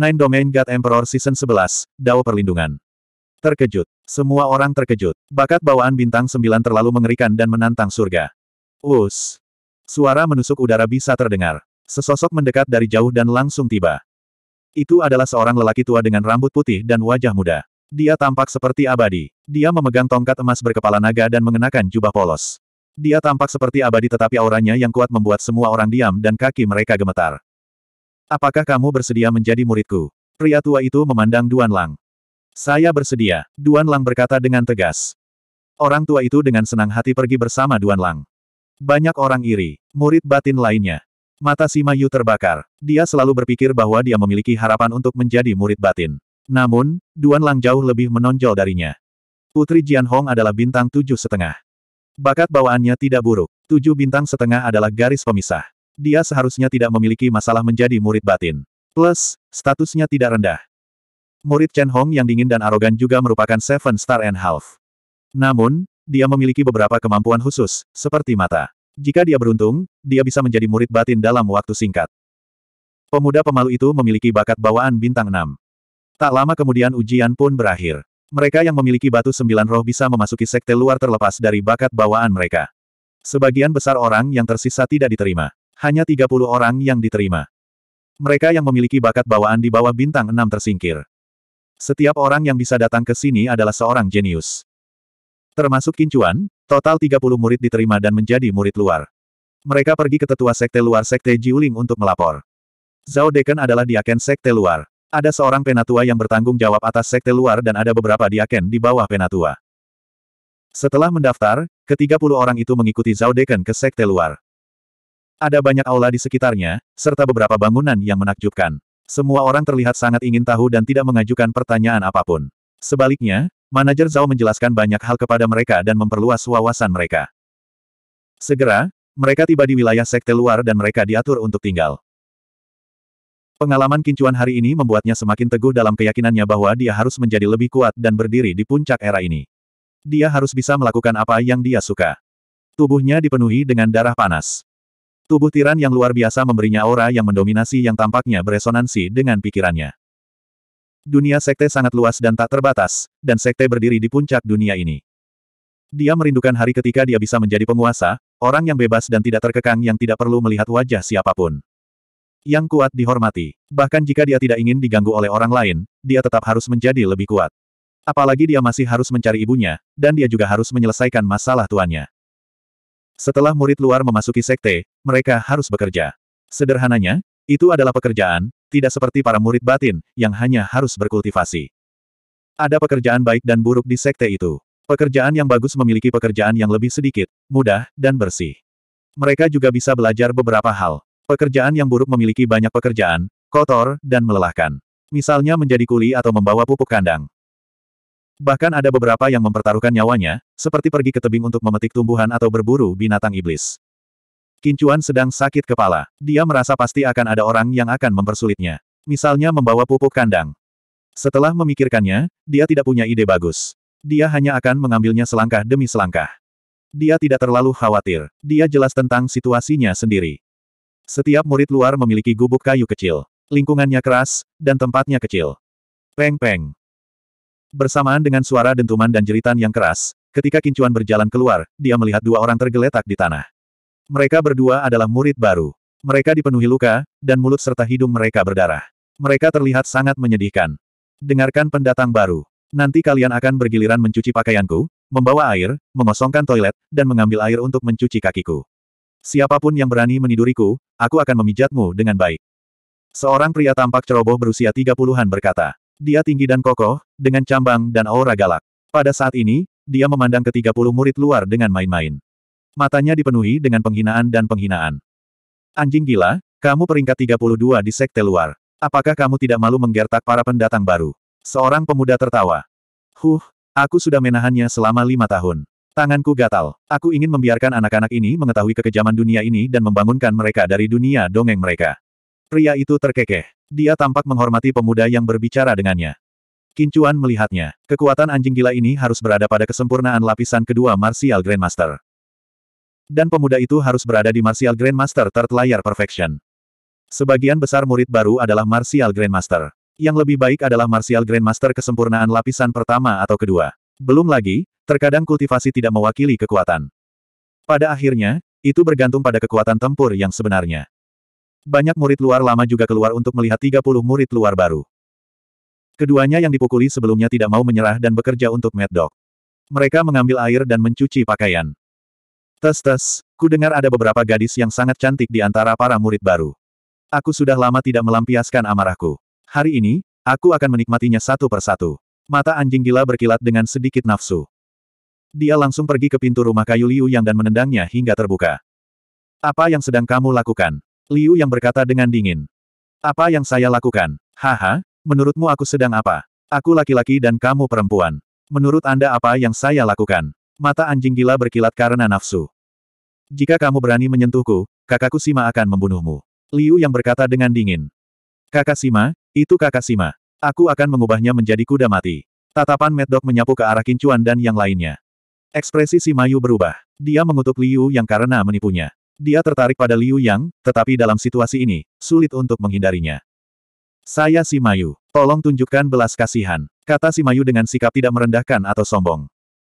Nine Domain God Emperor Season 11, Dao Perlindungan. Terkejut. Semua orang terkejut. Bakat bawaan bintang 9 terlalu mengerikan dan menantang surga. Us. Suara menusuk udara bisa terdengar. Sesosok mendekat dari jauh dan langsung tiba. Itu adalah seorang lelaki tua dengan rambut putih dan wajah muda. Dia tampak seperti abadi. Dia memegang tongkat emas berkepala naga dan mengenakan jubah polos. Dia tampak seperti abadi tetapi auranya yang kuat membuat semua orang diam dan kaki mereka gemetar. Apakah kamu bersedia menjadi muridku? Pria tua itu memandang Duan Lang. Saya bersedia, Duan Lang berkata dengan tegas. Orang tua itu dengan senang hati pergi bersama Duan Lang. Banyak orang iri, murid batin lainnya. Mata Sima Yu terbakar. Dia selalu berpikir bahwa dia memiliki harapan untuk menjadi murid batin. Namun, Duan Lang jauh lebih menonjol darinya. Putri Jian Hong adalah bintang tujuh setengah. Bakat bawaannya tidak buruk. Tujuh bintang setengah adalah garis pemisah dia seharusnya tidak memiliki masalah menjadi murid batin. Plus, statusnya tidak rendah. Murid Chen Hong yang dingin dan arogan juga merupakan Seven Star and Half. Namun, dia memiliki beberapa kemampuan khusus, seperti mata. Jika dia beruntung, dia bisa menjadi murid batin dalam waktu singkat. Pemuda pemalu itu memiliki bakat bawaan bintang 6. Tak lama kemudian ujian pun berakhir. Mereka yang memiliki batu sembilan roh bisa memasuki sekte luar terlepas dari bakat bawaan mereka. Sebagian besar orang yang tersisa tidak diterima hanya 30 orang yang diterima. Mereka yang memiliki bakat bawaan di bawah bintang 6 tersingkir. Setiap orang yang bisa datang ke sini adalah seorang jenius. Termasuk Kincuan, total 30 murid diterima dan menjadi murid luar. Mereka pergi ke tetua sekte luar sekte Jiuling untuk melapor. Zhao Deken adalah diaken sekte luar. Ada seorang penatua yang bertanggung jawab atas sekte luar dan ada beberapa diaken di bawah penatua. Setelah mendaftar, ketiga puluh orang itu mengikuti Zhao Deken ke sekte luar. Ada banyak aula di sekitarnya, serta beberapa bangunan yang menakjubkan. Semua orang terlihat sangat ingin tahu dan tidak mengajukan pertanyaan apapun. Sebaliknya, manajer Zhao menjelaskan banyak hal kepada mereka dan memperluas wawasan mereka. Segera, mereka tiba di wilayah sekte luar dan mereka diatur untuk tinggal. Pengalaman kincuan hari ini membuatnya semakin teguh dalam keyakinannya bahwa dia harus menjadi lebih kuat dan berdiri di puncak era ini. Dia harus bisa melakukan apa yang dia suka. Tubuhnya dipenuhi dengan darah panas. Tubuh tiran yang luar biasa memberinya aura yang mendominasi yang tampaknya beresonansi dengan pikirannya. Dunia sekte sangat luas dan tak terbatas, dan sekte berdiri di puncak dunia ini. Dia merindukan hari ketika dia bisa menjadi penguasa, orang yang bebas dan tidak terkekang yang tidak perlu melihat wajah siapapun. Yang kuat dihormati. Bahkan jika dia tidak ingin diganggu oleh orang lain, dia tetap harus menjadi lebih kuat. Apalagi dia masih harus mencari ibunya, dan dia juga harus menyelesaikan masalah tuannya. Setelah murid luar memasuki sekte, mereka harus bekerja. Sederhananya, itu adalah pekerjaan, tidak seperti para murid batin, yang hanya harus berkultivasi. Ada pekerjaan baik dan buruk di sekte itu. Pekerjaan yang bagus memiliki pekerjaan yang lebih sedikit, mudah, dan bersih. Mereka juga bisa belajar beberapa hal. Pekerjaan yang buruk memiliki banyak pekerjaan, kotor, dan melelahkan. Misalnya menjadi kuli atau membawa pupuk kandang. Bahkan ada beberapa yang mempertaruhkan nyawanya, seperti pergi ke tebing untuk memetik tumbuhan atau berburu binatang iblis. Kincuan sedang sakit kepala. Dia merasa pasti akan ada orang yang akan mempersulitnya. Misalnya membawa pupuk kandang. Setelah memikirkannya, dia tidak punya ide bagus. Dia hanya akan mengambilnya selangkah demi selangkah. Dia tidak terlalu khawatir. Dia jelas tentang situasinya sendiri. Setiap murid luar memiliki gubuk kayu kecil. Lingkungannya keras, dan tempatnya kecil. Peng-peng. Bersamaan dengan suara dentuman dan jeritan yang keras, ketika Kincuan berjalan keluar, dia melihat dua orang tergeletak di tanah. Mereka berdua adalah murid baru. Mereka dipenuhi luka, dan mulut serta hidung mereka berdarah. Mereka terlihat sangat menyedihkan. Dengarkan pendatang baru. Nanti kalian akan bergiliran mencuci pakaianku, membawa air, mengosongkan toilet, dan mengambil air untuk mencuci kakiku. Siapapun yang berani meniduriku, aku akan memijatmu dengan baik. Seorang pria tampak ceroboh berusia tiga puluhan berkata. Dia tinggi dan kokoh, dengan cambang dan aura galak. Pada saat ini, dia memandang ke-30 murid luar dengan main-main. Matanya dipenuhi dengan penghinaan dan penghinaan. Anjing gila, kamu peringkat 32 di sekte luar. Apakah kamu tidak malu menggertak para pendatang baru? Seorang pemuda tertawa. Huh, aku sudah menahannya selama lima tahun. Tanganku gatal. Aku ingin membiarkan anak-anak ini mengetahui kekejaman dunia ini dan membangunkan mereka dari dunia dongeng mereka. Pria itu terkekeh. Dia tampak menghormati pemuda yang berbicara dengannya. Kincuan melihatnya. Kekuatan anjing gila ini harus berada pada kesempurnaan lapisan kedua Martial Grandmaster. Dan pemuda itu harus berada di Martial Grandmaster Third Layer Perfection. Sebagian besar murid baru adalah Martial Grandmaster. Yang lebih baik adalah Martial Grandmaster kesempurnaan lapisan pertama atau kedua. Belum lagi, terkadang kultivasi tidak mewakili kekuatan. Pada akhirnya, itu bergantung pada kekuatan tempur yang sebenarnya. Banyak murid luar lama juga keluar untuk melihat 30 murid luar baru. Keduanya yang dipukuli sebelumnya tidak mau menyerah dan bekerja untuk Mad Dog. Mereka mengambil air dan mencuci pakaian. Tes-tes, ku dengar ada beberapa gadis yang sangat cantik di antara para murid baru. Aku sudah lama tidak melampiaskan amarahku. Hari ini, aku akan menikmatinya satu persatu. Mata anjing gila berkilat dengan sedikit nafsu. Dia langsung pergi ke pintu rumah kayu Liu Yang dan menendangnya hingga terbuka. Apa yang sedang kamu lakukan? Liu yang berkata dengan dingin. Apa yang saya lakukan? Haha, menurutmu aku sedang apa? Aku laki-laki dan kamu perempuan. Menurut Anda apa yang saya lakukan? Mata anjing gila berkilat karena nafsu. Jika kamu berani menyentuhku, kakakku Sima akan membunuhmu. Liu yang berkata dengan dingin. Kakak Sima, itu kakak Sima. Aku akan mengubahnya menjadi kuda mati. Tatapan Mad menyapu ke arah Kincuan dan yang lainnya. Ekspresi Simayu berubah. Dia mengutuk Liu yang karena menipunya. Dia tertarik pada Liu Yang, tetapi dalam situasi ini, sulit untuk menghindarinya. Saya si Mayu. Tolong tunjukkan belas kasihan. Kata si Mayu dengan sikap tidak merendahkan atau sombong.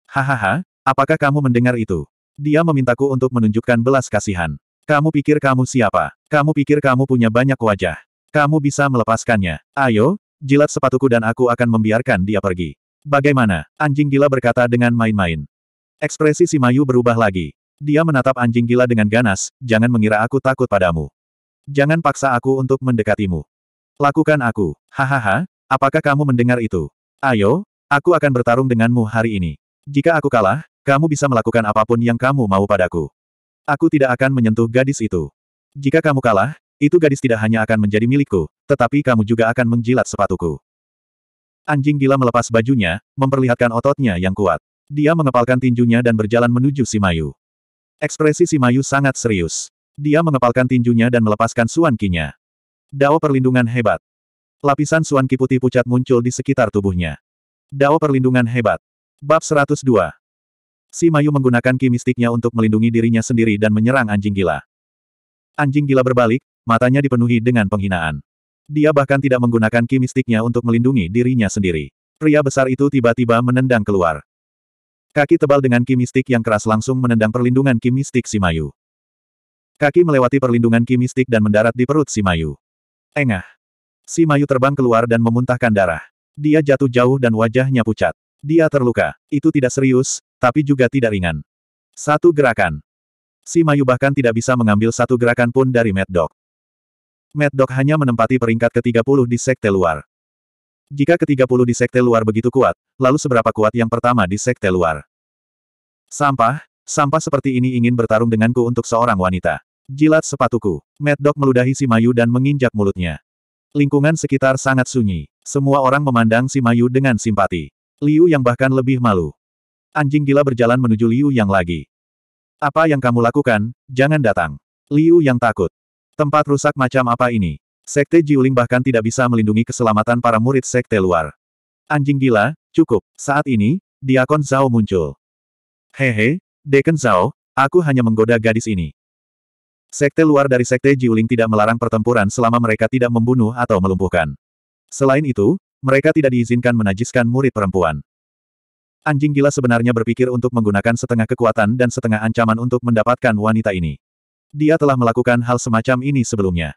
Hahaha, apakah kamu mendengar itu? Dia memintaku untuk menunjukkan belas kasihan. Kamu pikir kamu siapa? Kamu pikir kamu punya banyak wajah? Kamu bisa melepaskannya. Ayo, jilat sepatuku dan aku akan membiarkan dia pergi. Bagaimana? Anjing gila berkata dengan main-main. Ekspresi si Mayu berubah lagi. Dia menatap anjing gila dengan ganas, jangan mengira aku takut padamu. Jangan paksa aku untuk mendekatimu. Lakukan aku. Hahaha, apakah kamu mendengar itu? Ayo, aku akan bertarung denganmu hari ini. Jika aku kalah, kamu bisa melakukan apapun yang kamu mau padaku. Aku tidak akan menyentuh gadis itu. Jika kamu kalah, itu gadis tidak hanya akan menjadi milikku, tetapi kamu juga akan menjilat sepatuku. Anjing gila melepas bajunya, memperlihatkan ototnya yang kuat. Dia mengepalkan tinjunya dan berjalan menuju Simayu. Mayu. Ekspresi Simayu sangat serius. Dia mengepalkan tinjunya dan melepaskan Suan Kinya. Dao perlindungan hebat. Lapisan Suan Ki putih pucat muncul di sekitar tubuhnya. Dao perlindungan hebat. Bab 102. Simayu menggunakan ki mistiknya untuk melindungi dirinya sendiri dan menyerang anjing gila. Anjing gila berbalik, matanya dipenuhi dengan penghinaan. Dia bahkan tidak menggunakan ki mistiknya untuk melindungi dirinya sendiri. Pria besar itu tiba-tiba menendang keluar. Kaki tebal dengan kimistik yang keras langsung menendang perlindungan kimistik Simayu. Kaki melewati perlindungan kimistik dan mendarat di perut Simayu. Engah. Simayu terbang keluar dan memuntahkan darah. Dia jatuh jauh dan wajahnya pucat. Dia terluka. Itu tidak serius, tapi juga tidak ringan. Satu gerakan. Simayu bahkan tidak bisa mengambil satu gerakan pun dari Mad Dog. Mad Dog hanya menempati peringkat ke-30 di sekte luar. Jika ke-30 di sekte luar begitu kuat, lalu seberapa kuat yang pertama di sekte luar. Sampah, sampah seperti ini ingin bertarung denganku untuk seorang wanita. Jilat sepatuku. Mad Dog meludahi si Mayu dan menginjak mulutnya. Lingkungan sekitar sangat sunyi. Semua orang memandang si Mayu dengan simpati. Liu yang bahkan lebih malu. Anjing gila berjalan menuju Liu yang lagi. Apa yang kamu lakukan, jangan datang. Liu yang takut. Tempat rusak macam apa ini? Sekte Jiuling bahkan tidak bisa melindungi keselamatan para murid sekte luar. Anjing gila, cukup. Saat ini, Diakon Zhao muncul. Hehe, Deken Zhao, aku hanya menggoda gadis ini. Sekte luar dari Sekte Jiuling tidak melarang pertempuran selama mereka tidak membunuh atau melumpuhkan. Selain itu, mereka tidak diizinkan menajiskan murid perempuan. Anjing gila sebenarnya berpikir untuk menggunakan setengah kekuatan dan setengah ancaman untuk mendapatkan wanita ini. Dia telah melakukan hal semacam ini sebelumnya.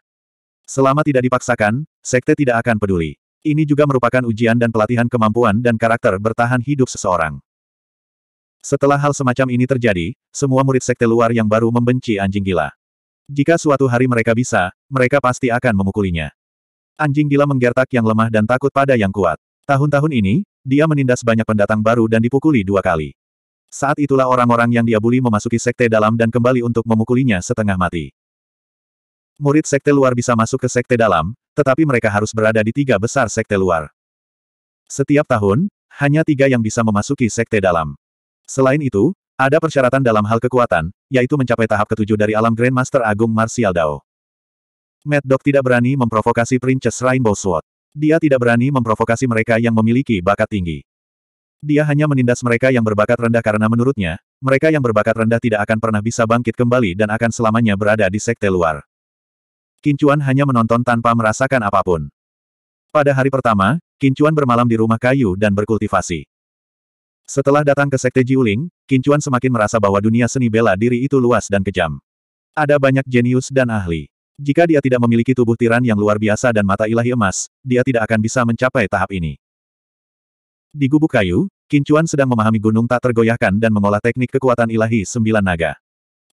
Selama tidak dipaksakan, Sekte tidak akan peduli. Ini juga merupakan ujian dan pelatihan kemampuan dan karakter bertahan hidup seseorang. Setelah hal semacam ini terjadi, semua murid sekte luar yang baru membenci anjing gila. Jika suatu hari mereka bisa, mereka pasti akan memukulinya. Anjing gila menggertak yang lemah dan takut pada yang kuat. Tahun-tahun ini, dia menindas banyak pendatang baru dan dipukuli dua kali. Saat itulah orang-orang yang dia bully memasuki sekte dalam dan kembali untuk memukulinya setengah mati. Murid sekte luar bisa masuk ke sekte dalam, tetapi mereka harus berada di tiga besar sekte luar. Setiap tahun, hanya tiga yang bisa memasuki sekte dalam. Selain itu, ada persyaratan dalam hal kekuatan, yaitu mencapai tahap ketujuh dari alam Grandmaster Agung Martial Dao. Mad Dog tidak berani memprovokasi Princess Rainbow Sword. Dia tidak berani memprovokasi mereka yang memiliki bakat tinggi. Dia hanya menindas mereka yang berbakat rendah karena menurutnya, mereka yang berbakat rendah tidak akan pernah bisa bangkit kembali dan akan selamanya berada di sekte luar. Kincuan hanya menonton tanpa merasakan apapun. Pada hari pertama, Kincuan bermalam di rumah kayu dan berkultivasi. Setelah datang ke Sekte Jiuling, Kincuan semakin merasa bahwa dunia seni bela diri itu luas dan kejam. Ada banyak jenius dan ahli. Jika dia tidak memiliki tubuh tiran yang luar biasa dan mata ilahi emas, dia tidak akan bisa mencapai tahap ini. Di gubuk kayu, Kincuan sedang memahami gunung tak tergoyahkan dan mengolah teknik kekuatan ilahi sembilan naga.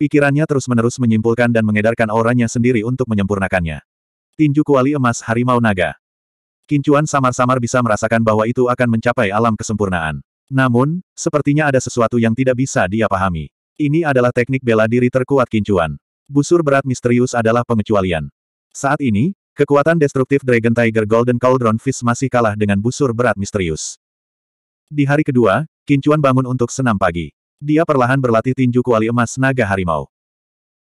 Pikirannya terus-menerus menyimpulkan dan mengedarkan auranya sendiri untuk menyempurnakannya. Tinju kuali emas harimau naga. Kincuan samar-samar bisa merasakan bahwa itu akan mencapai alam kesempurnaan. Namun, sepertinya ada sesuatu yang tidak bisa dia pahami. Ini adalah teknik bela diri terkuat Kincuan. Busur berat misterius adalah pengecualian. Saat ini, kekuatan destruktif Dragon Tiger Golden Cauldron Fist masih kalah dengan busur berat misterius. Di hari kedua, Kincuan bangun untuk senam pagi. Dia perlahan berlatih tinju kuali emas naga harimau.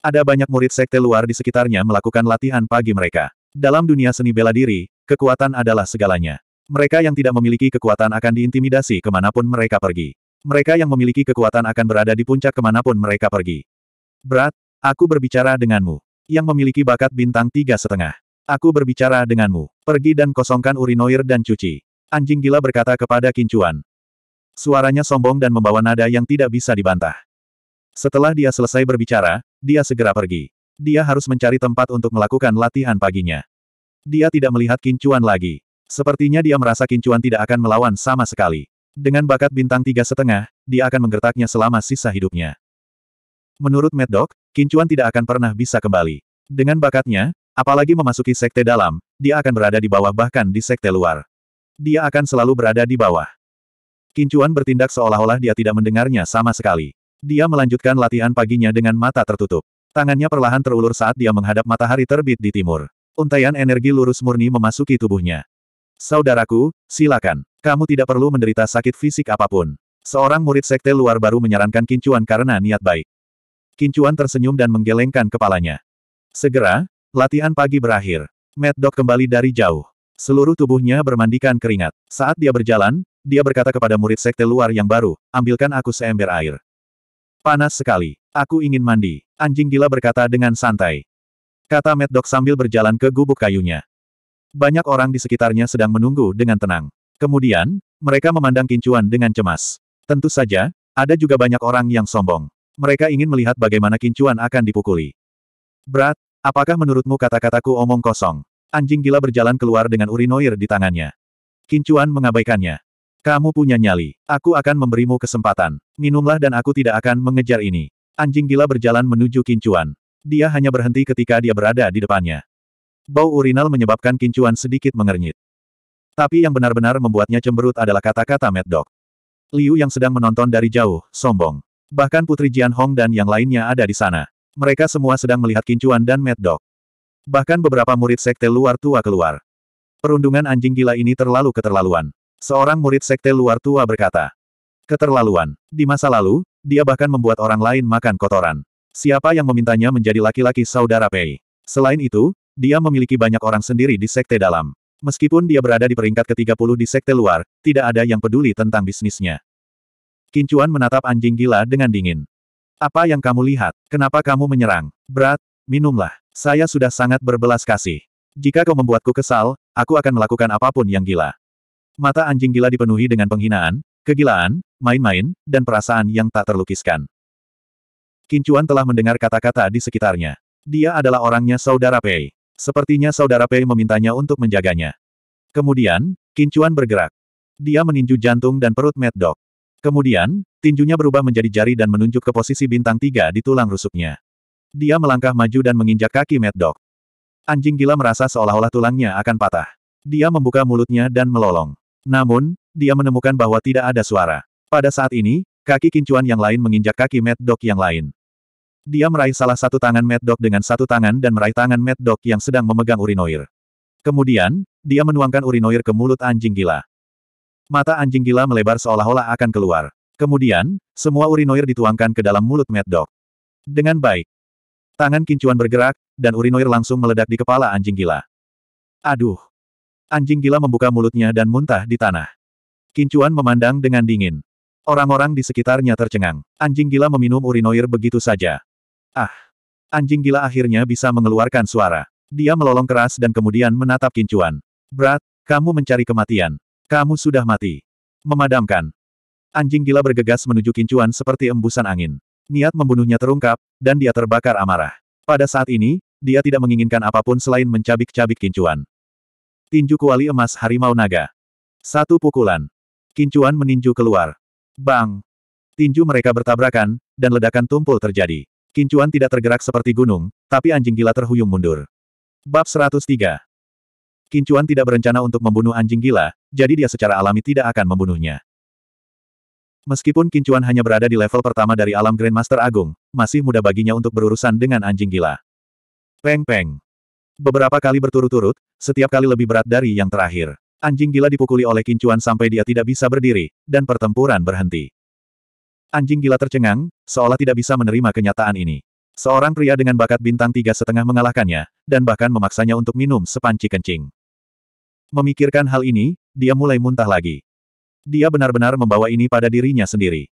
Ada banyak murid sekte luar di sekitarnya melakukan latihan pagi mereka. Dalam dunia seni bela diri, kekuatan adalah segalanya. Mereka yang tidak memiliki kekuatan akan diintimidasi kemanapun mereka pergi. Mereka yang memiliki kekuatan akan berada di puncak kemanapun mereka pergi. Berat, aku berbicara denganmu. Yang memiliki bakat bintang tiga setengah. Aku berbicara denganmu. Pergi dan kosongkan urinoir dan cuci. Anjing gila berkata kepada Kincuan. Suaranya sombong dan membawa nada yang tidak bisa dibantah. Setelah dia selesai berbicara, dia segera pergi. Dia harus mencari tempat untuk melakukan latihan paginya. Dia tidak melihat kincuan lagi. Sepertinya dia merasa kincuan tidak akan melawan sama sekali. Dengan bakat bintang tiga setengah, dia akan menggertaknya selama sisa hidupnya. Menurut Medok, kincuan tidak akan pernah bisa kembali. Dengan bakatnya, apalagi memasuki sekte dalam, dia akan berada di bawah bahkan di sekte luar. Dia akan selalu berada di bawah. Kincuan bertindak seolah-olah dia tidak mendengarnya sama sekali. Dia melanjutkan latihan paginya dengan mata tertutup. Tangannya perlahan terulur saat dia menghadap matahari terbit di timur. Untaian energi lurus murni memasuki tubuhnya. Saudaraku, silakan. Kamu tidak perlu menderita sakit fisik apapun. Seorang murid sekte luar baru menyarankan Kincuan karena niat baik. Kincuan tersenyum dan menggelengkan kepalanya. Segera, latihan pagi berakhir. Mad Dog kembali dari jauh. Seluruh tubuhnya bermandikan keringat. Saat dia berjalan, dia berkata kepada murid sekte luar yang baru, ambilkan aku seember air. Panas sekali. Aku ingin mandi. Anjing gila berkata dengan santai. Kata Mad sambil berjalan ke gubuk kayunya. Banyak orang di sekitarnya sedang menunggu dengan tenang. Kemudian, mereka memandang kincuan dengan cemas. Tentu saja, ada juga banyak orang yang sombong. Mereka ingin melihat bagaimana kincuan akan dipukuli. Berat, apakah menurutmu kata-kataku omong kosong? Anjing gila berjalan keluar dengan urinoir di tangannya. Kincuan mengabaikannya. Kamu punya nyali. Aku akan memberimu kesempatan. Minumlah dan aku tidak akan mengejar ini. Anjing gila berjalan menuju kincuan. Dia hanya berhenti ketika dia berada di depannya. Bau urinal menyebabkan kincuan sedikit mengernyit. Tapi yang benar-benar membuatnya cemberut adalah kata-kata Mad Dog. Liu yang sedang menonton dari jauh, sombong. Bahkan Putri Jian Hong dan yang lainnya ada di sana. Mereka semua sedang melihat kincuan dan Mad Dog. Bahkan beberapa murid sekte luar tua keluar. Perundungan anjing gila ini terlalu keterlaluan. Seorang murid sekte luar tua berkata. Keterlaluan. Di masa lalu, dia bahkan membuat orang lain makan kotoran. Siapa yang memintanya menjadi laki-laki saudara Pei? Selain itu, dia memiliki banyak orang sendiri di sekte dalam. Meskipun dia berada di peringkat ke-30 di sekte luar, tidak ada yang peduli tentang bisnisnya. Kincuan menatap anjing gila dengan dingin. Apa yang kamu lihat? Kenapa kamu menyerang? Berat, minumlah. Saya sudah sangat berbelas kasih. Jika kau membuatku kesal, aku akan melakukan apapun yang gila. Mata anjing gila dipenuhi dengan penghinaan, kegilaan, main-main, dan perasaan yang tak terlukiskan. Kincuan telah mendengar kata-kata di sekitarnya. Dia adalah orangnya saudara Pei. Sepertinya saudara Pei memintanya untuk menjaganya. Kemudian, Kincuan bergerak. Dia meninju jantung dan perut Mad Dog. Kemudian, tinjunya berubah menjadi jari dan menunjuk ke posisi bintang tiga di tulang rusuknya. Dia melangkah maju dan menginjak kaki Mad Dog. Anjing gila merasa seolah-olah tulangnya akan patah. Dia membuka mulutnya dan melolong. Namun, dia menemukan bahwa tidak ada suara. Pada saat ini, kaki kincuan yang lain menginjak kaki Mad Dog yang lain. Dia meraih salah satu tangan Mad Dog dengan satu tangan dan meraih tangan Mad Dog yang sedang memegang urinoir. Kemudian, dia menuangkan urinoir ke mulut anjing gila. Mata anjing gila melebar seolah-olah akan keluar. Kemudian, semua urinoir dituangkan ke dalam mulut Mad Dog. Dengan baik, tangan kincuan bergerak, dan urinoir langsung meledak di kepala anjing gila. Aduh, Anjing gila membuka mulutnya dan muntah di tanah. Kincuan memandang dengan dingin. Orang-orang di sekitarnya tercengang. Anjing gila meminum urinoir begitu saja. Ah! Anjing gila akhirnya bisa mengeluarkan suara. Dia melolong keras dan kemudian menatap Kincuan. Berat, kamu mencari kematian. Kamu sudah mati. Memadamkan. Anjing gila bergegas menuju Kincuan seperti embusan angin. Niat membunuhnya terungkap, dan dia terbakar amarah. Pada saat ini, dia tidak menginginkan apapun selain mencabik-cabik Kincuan. Tinju kuali emas harimau naga. Satu pukulan. Kincuan meninju keluar. Bang! Tinju mereka bertabrakan, dan ledakan tumpul terjadi. Kincuan tidak tergerak seperti gunung, tapi anjing gila terhuyung mundur. Bab 103 Kincuan tidak berencana untuk membunuh anjing gila, jadi dia secara alami tidak akan membunuhnya. Meskipun Kincuan hanya berada di level pertama dari alam Grandmaster Agung, masih mudah baginya untuk berurusan dengan anjing gila. Peng-peng. Beberapa kali berturut-turut, setiap kali lebih berat dari yang terakhir. Anjing gila dipukuli oleh kincuan sampai dia tidak bisa berdiri, dan pertempuran berhenti. Anjing gila tercengang, seolah tidak bisa menerima kenyataan ini. Seorang pria dengan bakat bintang tiga setengah mengalahkannya, dan bahkan memaksanya untuk minum sepanci kencing. Memikirkan hal ini, dia mulai muntah lagi. Dia benar-benar membawa ini pada dirinya sendiri.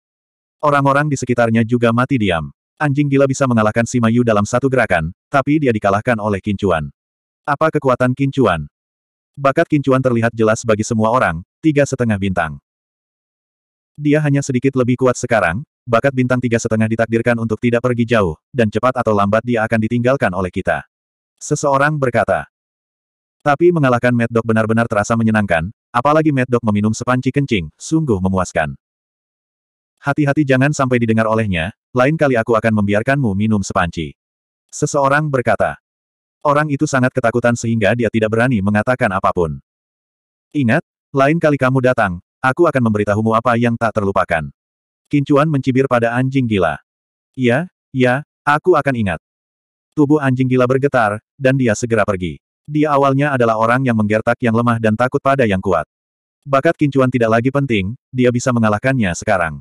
Orang-orang di sekitarnya juga mati diam. Anjing gila bisa mengalahkan Sima Yu dalam satu gerakan, tapi dia dikalahkan oleh Kincuan. Apa kekuatan Kincuan? Bakat Kincuan terlihat jelas bagi semua orang, tiga setengah bintang. Dia hanya sedikit lebih kuat sekarang, bakat bintang tiga setengah ditakdirkan untuk tidak pergi jauh, dan cepat atau lambat dia akan ditinggalkan oleh kita. Seseorang berkata. Tapi mengalahkan Mad Dog benar-benar terasa menyenangkan, apalagi Mad Dog meminum sepanci kencing, sungguh memuaskan. Hati-hati jangan sampai didengar olehnya, lain kali aku akan membiarkanmu minum sepanci. Seseorang berkata. Orang itu sangat ketakutan sehingga dia tidak berani mengatakan apapun. Ingat, lain kali kamu datang, aku akan memberitahumu apa yang tak terlupakan. Kincuan mencibir pada anjing gila. Ya, ya, aku akan ingat. Tubuh anjing gila bergetar, dan dia segera pergi. Dia awalnya adalah orang yang menggertak yang lemah dan takut pada yang kuat. Bakat kincuan tidak lagi penting, dia bisa mengalahkannya sekarang.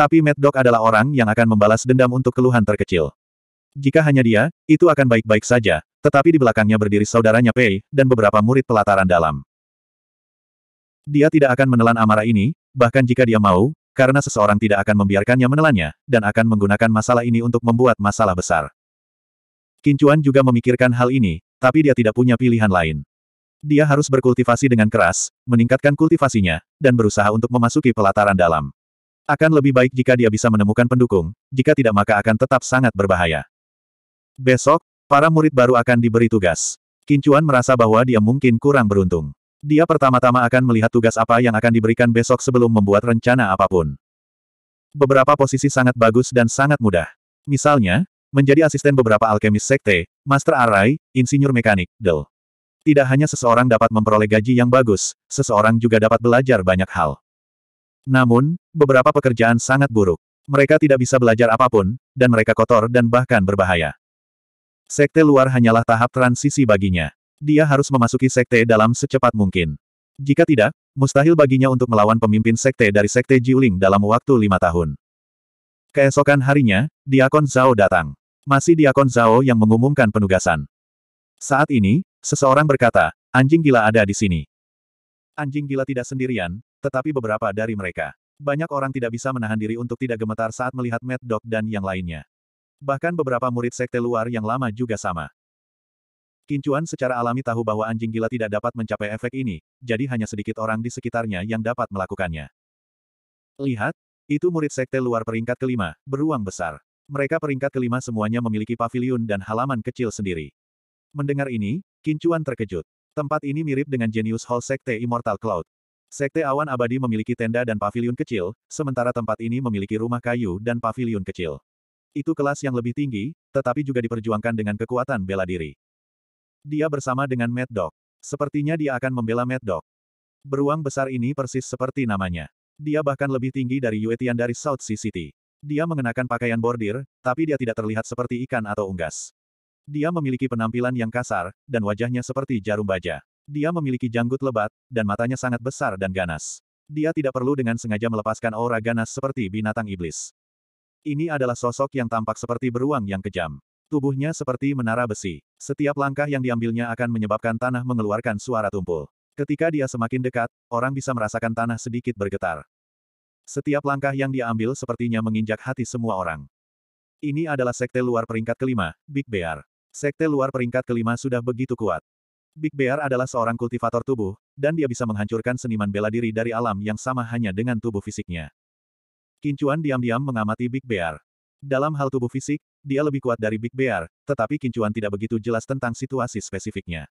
Tapi Mad Dog adalah orang yang akan membalas dendam untuk keluhan terkecil. Jika hanya dia, itu akan baik-baik saja, tetapi di belakangnya berdiri saudaranya Pei, dan beberapa murid pelataran dalam. Dia tidak akan menelan amarah ini, bahkan jika dia mau, karena seseorang tidak akan membiarkannya menelannya, dan akan menggunakan masalah ini untuk membuat masalah besar. Kincuan juga memikirkan hal ini, tapi dia tidak punya pilihan lain. Dia harus berkultivasi dengan keras, meningkatkan kultivasinya, dan berusaha untuk memasuki pelataran dalam. Akan lebih baik jika dia bisa menemukan pendukung, jika tidak maka akan tetap sangat berbahaya. Besok, para murid baru akan diberi tugas. Kincuan merasa bahwa dia mungkin kurang beruntung. Dia pertama-tama akan melihat tugas apa yang akan diberikan besok sebelum membuat rencana apapun. Beberapa posisi sangat bagus dan sangat mudah. Misalnya, menjadi asisten beberapa alkemis sekte, Master Arai, Insinyur Mekanik, Del. Tidak hanya seseorang dapat memperoleh gaji yang bagus, seseorang juga dapat belajar banyak hal. Namun, beberapa pekerjaan sangat buruk. Mereka tidak bisa belajar apapun, dan mereka kotor dan bahkan berbahaya. Sekte luar hanyalah tahap transisi baginya. Dia harus memasuki sekte dalam secepat mungkin. Jika tidak, mustahil baginya untuk melawan pemimpin sekte dari sekte Jiuling dalam waktu lima tahun. Keesokan harinya, Diakon Zhao datang. Masih Diakon Zhao yang mengumumkan penugasan. Saat ini, seseorang berkata, anjing gila ada di sini. Anjing gila tidak sendirian, tetapi beberapa dari mereka. Banyak orang tidak bisa menahan diri untuk tidak gemetar saat melihat Mad Dog dan yang lainnya. Bahkan beberapa murid sekte luar yang lama juga sama. Kincuan secara alami tahu bahwa anjing gila tidak dapat mencapai efek ini, jadi hanya sedikit orang di sekitarnya yang dapat melakukannya. Lihat, itu murid sekte luar peringkat kelima, beruang besar. Mereka peringkat kelima semuanya memiliki pavilion dan halaman kecil sendiri. Mendengar ini, Kincuan terkejut. Tempat ini mirip dengan Genius Hall Sekte Immortal Cloud. Sekte Awan Abadi memiliki tenda dan paviliun kecil, sementara tempat ini memiliki rumah kayu dan paviliun kecil. Itu kelas yang lebih tinggi, tetapi juga diperjuangkan dengan kekuatan bela diri. Dia bersama dengan Mad Dog. Sepertinya dia akan membela Mad Dog. Beruang besar ini persis seperti namanya. Dia bahkan lebih tinggi dari Yuetian dari South Sea City. Dia mengenakan pakaian bordir, tapi dia tidak terlihat seperti ikan atau unggas. Dia memiliki penampilan yang kasar, dan wajahnya seperti jarum baja. Dia memiliki janggut lebat, dan matanya sangat besar dan ganas. Dia tidak perlu dengan sengaja melepaskan aura ganas seperti binatang iblis. Ini adalah sosok yang tampak seperti beruang yang kejam. Tubuhnya seperti menara besi. Setiap langkah yang diambilnya akan menyebabkan tanah mengeluarkan suara tumpul. Ketika dia semakin dekat, orang bisa merasakan tanah sedikit bergetar. Setiap langkah yang diambil sepertinya menginjak hati semua orang. Ini adalah sekte luar peringkat kelima, Big Bear. Sekte luar peringkat kelima sudah begitu kuat. Big Bear adalah seorang kultivator tubuh, dan dia bisa menghancurkan seniman bela diri dari alam yang sama hanya dengan tubuh fisiknya. Kincuan diam-diam mengamati Big Bear. Dalam hal tubuh fisik, dia lebih kuat dari Big Bear, tetapi Kincuan tidak begitu jelas tentang situasi spesifiknya.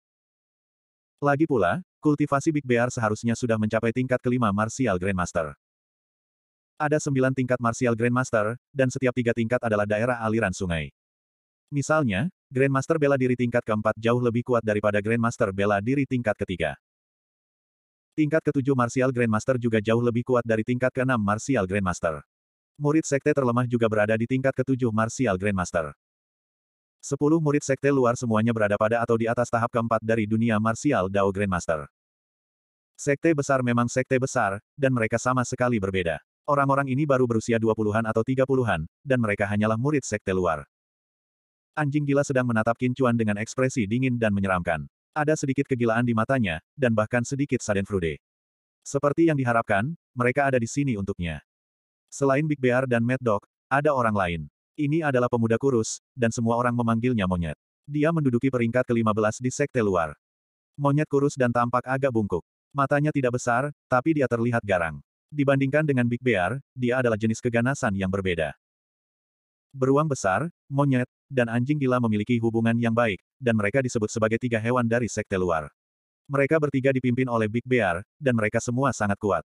Lagi pula, kultivasi Big Bear seharusnya sudah mencapai tingkat kelima Martial Grandmaster. Ada sembilan tingkat Martial Grandmaster, dan setiap tiga tingkat adalah daerah aliran sungai. Misalnya, Grandmaster bela diri tingkat keempat jauh lebih kuat daripada Grandmaster bela diri tingkat ketiga. Tingkat ketujuh Martial Grandmaster juga jauh lebih kuat dari tingkat keenam Martial Grandmaster. Murid sekte terlemah juga berada di tingkat ketujuh Martial Grandmaster. Sepuluh murid sekte luar semuanya berada pada atau di atas tahap keempat dari dunia Martial Dao Grandmaster. Sekte besar memang sekte besar, dan mereka sama sekali berbeda. Orang-orang ini baru berusia 20-an atau 30-an, dan mereka hanyalah murid sekte luar. Anjing gila sedang menatap Kincuan dengan ekspresi dingin dan menyeramkan. Ada sedikit kegilaan di matanya, dan bahkan sedikit saden frude. Seperti yang diharapkan, mereka ada di sini untuknya. Selain Big Bear dan Mad Dog, ada orang lain. Ini adalah pemuda kurus, dan semua orang memanggilnya monyet. Dia menduduki peringkat ke-15 di sekte luar. Monyet kurus dan tampak agak bungkuk. Matanya tidak besar, tapi dia terlihat garang. Dibandingkan dengan Big Bear, dia adalah jenis keganasan yang berbeda. Beruang besar, monyet, dan anjing gila memiliki hubungan yang baik, dan mereka disebut sebagai tiga hewan dari sekte luar. Mereka bertiga dipimpin oleh Big Bear, dan mereka semua sangat kuat.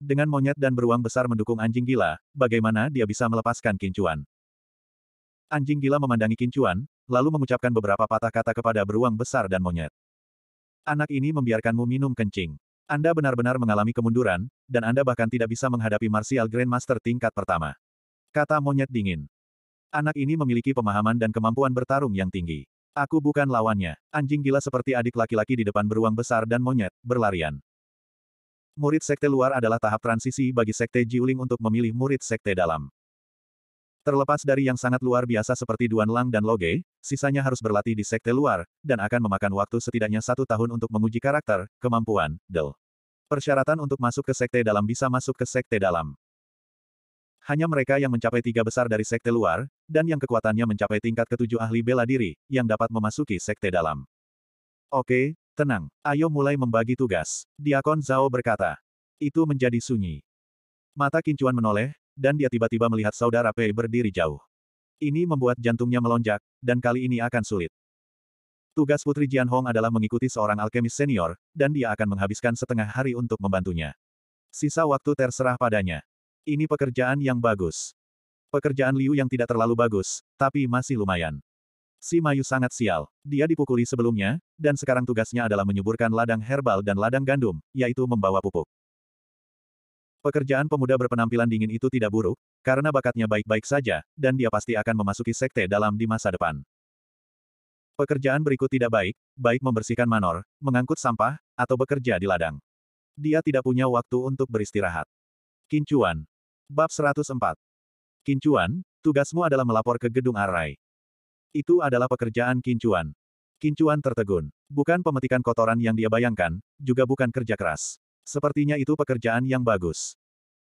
Dengan monyet dan beruang besar mendukung anjing gila, bagaimana dia bisa melepaskan kincuan? Anjing gila memandangi kincuan, lalu mengucapkan beberapa patah kata kepada beruang besar dan monyet. Anak ini membiarkanmu minum kencing. Anda benar-benar mengalami kemunduran, dan Anda bahkan tidak bisa menghadapi Martial Grandmaster tingkat pertama. Kata monyet dingin. Anak ini memiliki pemahaman dan kemampuan bertarung yang tinggi. Aku bukan lawannya. Anjing gila seperti adik laki-laki di depan beruang besar dan monyet, berlarian. Murid sekte luar adalah tahap transisi bagi sekte Jiuling untuk memilih murid sekte dalam. Terlepas dari yang sangat luar biasa seperti Duan Lang dan Loge, sisanya harus berlatih di sekte luar, dan akan memakan waktu setidaknya satu tahun untuk menguji karakter, kemampuan, del. Persyaratan untuk masuk ke sekte dalam bisa masuk ke sekte dalam hanya mereka yang mencapai tiga besar dari sekte luar, dan yang kekuatannya mencapai tingkat ketujuh ahli bela diri, yang dapat memasuki sekte dalam. Oke, tenang, ayo mulai membagi tugas, Diakon Zhao berkata. Itu menjadi sunyi. Mata Kincuan menoleh, dan dia tiba-tiba melihat saudara Pei berdiri jauh. Ini membuat jantungnya melonjak, dan kali ini akan sulit. Tugas Putri Jian Hong adalah mengikuti seorang alkemis senior, dan dia akan menghabiskan setengah hari untuk membantunya. Sisa waktu terserah padanya. Ini pekerjaan yang bagus. Pekerjaan Liu yang tidak terlalu bagus, tapi masih lumayan. Si Mayu sangat sial. Dia dipukuli sebelumnya, dan sekarang tugasnya adalah menyuburkan ladang herbal dan ladang gandum, yaitu membawa pupuk. Pekerjaan pemuda berpenampilan dingin itu tidak buruk, karena bakatnya baik-baik saja, dan dia pasti akan memasuki sekte dalam di masa depan. Pekerjaan berikut tidak baik, baik membersihkan manor, mengangkut sampah, atau bekerja di ladang. Dia tidak punya waktu untuk beristirahat. Kincuan. Bab 104. Kincuan, tugasmu adalah melapor ke gedung Arai. Itu adalah pekerjaan Kincuan. Kincuan tertegun. Bukan pemetikan kotoran yang dia bayangkan, juga bukan kerja keras. Sepertinya itu pekerjaan yang bagus.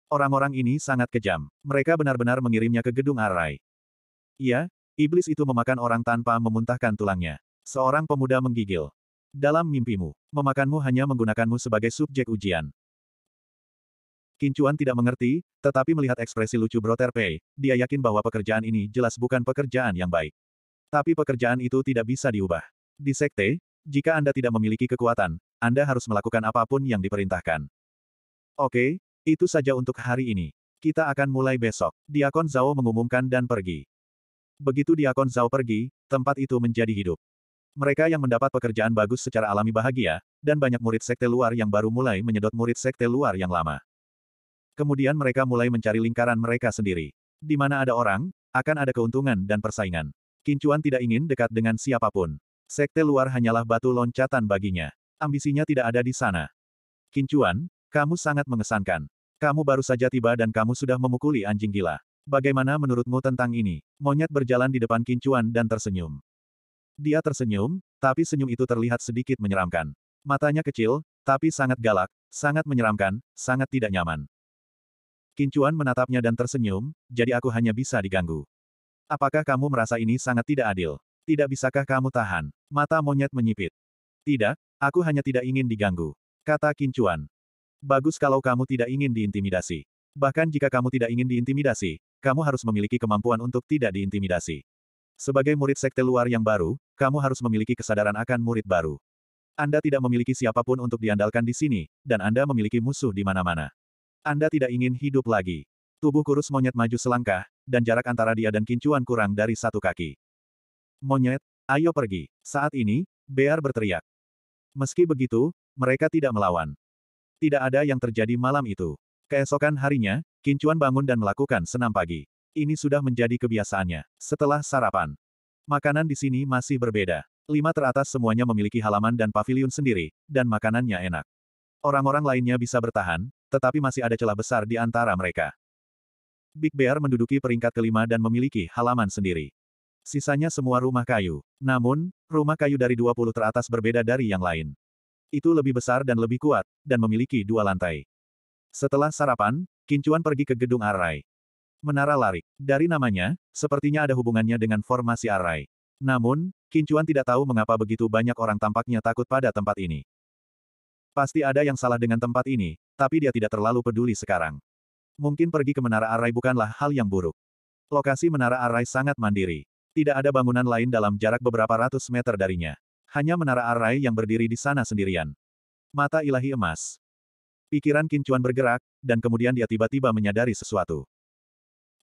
Orang-orang ini sangat kejam. Mereka benar-benar mengirimnya ke gedung Arai. Iya, iblis itu memakan orang tanpa memuntahkan tulangnya. Seorang pemuda menggigil. Dalam mimpimu, memakanmu hanya menggunakanmu sebagai subjek ujian. Kincuan tidak mengerti, tetapi melihat ekspresi lucu Brother Pei, dia yakin bahwa pekerjaan ini jelas bukan pekerjaan yang baik. Tapi pekerjaan itu tidak bisa diubah. Di sekte, jika Anda tidak memiliki kekuatan, Anda harus melakukan apapun yang diperintahkan. Oke, itu saja untuk hari ini. Kita akan mulai besok. Diakon Zhao mengumumkan dan pergi. Begitu Diakon Zhao pergi, tempat itu menjadi hidup. Mereka yang mendapat pekerjaan bagus secara alami bahagia, dan banyak murid sekte luar yang baru mulai menyedot murid sekte luar yang lama. Kemudian mereka mulai mencari lingkaran mereka sendiri. Di mana ada orang, akan ada keuntungan dan persaingan. Kincuan tidak ingin dekat dengan siapapun. Sekte luar hanyalah batu loncatan baginya. Ambisinya tidak ada di sana. Kincuan, kamu sangat mengesankan. Kamu baru saja tiba dan kamu sudah memukuli anjing gila. Bagaimana menurutmu tentang ini? Monyet berjalan di depan Kincuan dan tersenyum. Dia tersenyum, tapi senyum itu terlihat sedikit menyeramkan. Matanya kecil, tapi sangat galak, sangat menyeramkan, sangat tidak nyaman. Kincuan menatapnya dan tersenyum, jadi aku hanya bisa diganggu. Apakah kamu merasa ini sangat tidak adil? Tidak bisakah kamu tahan? Mata monyet menyipit. Tidak, aku hanya tidak ingin diganggu. Kata Kincuan. Bagus kalau kamu tidak ingin diintimidasi. Bahkan jika kamu tidak ingin diintimidasi, kamu harus memiliki kemampuan untuk tidak diintimidasi. Sebagai murid sekte luar yang baru, kamu harus memiliki kesadaran akan murid baru. Anda tidak memiliki siapapun untuk diandalkan di sini, dan Anda memiliki musuh di mana-mana. Anda tidak ingin hidup lagi. Tubuh kurus monyet maju selangkah, dan jarak antara dia dan kincuan kurang dari satu kaki. Monyet, ayo pergi. Saat ini, Bear berteriak. Meski begitu, mereka tidak melawan. Tidak ada yang terjadi malam itu. Keesokan harinya, Kincuan bangun dan melakukan senam pagi. Ini sudah menjadi kebiasaannya. Setelah sarapan, makanan di sini masih berbeda. Lima teratas semuanya memiliki halaman dan pavilion sendiri, dan makanannya enak. Orang-orang lainnya bisa bertahan, tetapi masih ada celah besar di antara mereka. Big Bear menduduki peringkat kelima dan memiliki halaman sendiri. Sisanya semua rumah kayu. Namun, rumah kayu dari 20 teratas berbeda dari yang lain. Itu lebih besar dan lebih kuat, dan memiliki dua lantai. Setelah sarapan, Kincuan pergi ke gedung Arai. Menara Larik. Dari namanya, sepertinya ada hubungannya dengan formasi Arai. Namun, Kincuan tidak tahu mengapa begitu banyak orang tampaknya takut pada tempat ini. Pasti ada yang salah dengan tempat ini, tapi dia tidak terlalu peduli sekarang. Mungkin pergi ke Menara Arai bukanlah hal yang buruk. Lokasi Menara Arai sangat mandiri. Tidak ada bangunan lain dalam jarak beberapa ratus meter darinya. Hanya Menara Arai yang berdiri di sana sendirian. Mata ilahi emas. Pikiran Kincuan bergerak, dan kemudian dia tiba-tiba menyadari sesuatu.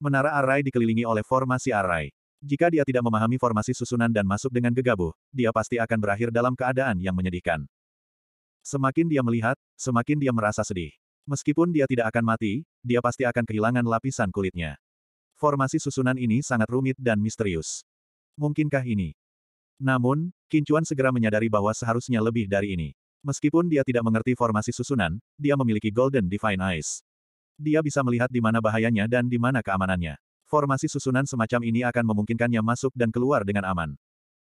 Menara Arai dikelilingi oleh formasi Arai. Jika dia tidak memahami formasi susunan dan masuk dengan gegabah, dia pasti akan berakhir dalam keadaan yang menyedihkan. Semakin dia melihat, semakin dia merasa sedih. Meskipun dia tidak akan mati, dia pasti akan kehilangan lapisan kulitnya. Formasi susunan ini sangat rumit dan misterius. Mungkinkah ini? Namun, Kincuan segera menyadari bahwa seharusnya lebih dari ini. Meskipun dia tidak mengerti formasi susunan, dia memiliki Golden Divine Eyes. Dia bisa melihat di mana bahayanya dan di mana keamanannya. Formasi susunan semacam ini akan memungkinkannya masuk dan keluar dengan aman.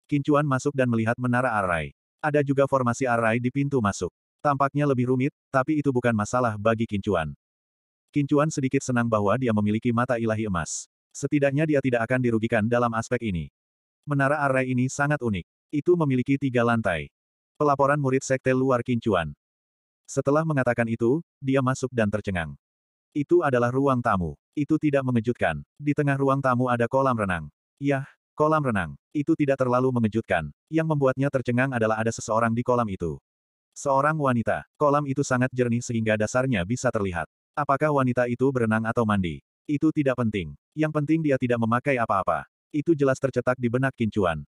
Kincuan masuk dan melihat menara Arai. Ada juga formasi arai di pintu masuk. Tampaknya lebih rumit, tapi itu bukan masalah bagi Kincuan. Kincuan sedikit senang bahwa dia memiliki mata ilahi emas. Setidaknya dia tidak akan dirugikan dalam aspek ini. Menara arai ini sangat unik. Itu memiliki tiga lantai. Pelaporan murid sekte luar Kincuan. Setelah mengatakan itu, dia masuk dan tercengang. Itu adalah ruang tamu. Itu tidak mengejutkan. Di tengah ruang tamu ada kolam renang. Yah, Kolam renang. Itu tidak terlalu mengejutkan. Yang membuatnya tercengang adalah ada seseorang di kolam itu. Seorang wanita. Kolam itu sangat jernih sehingga dasarnya bisa terlihat. Apakah wanita itu berenang atau mandi? Itu tidak penting. Yang penting dia tidak memakai apa-apa. Itu jelas tercetak di benak kincuan.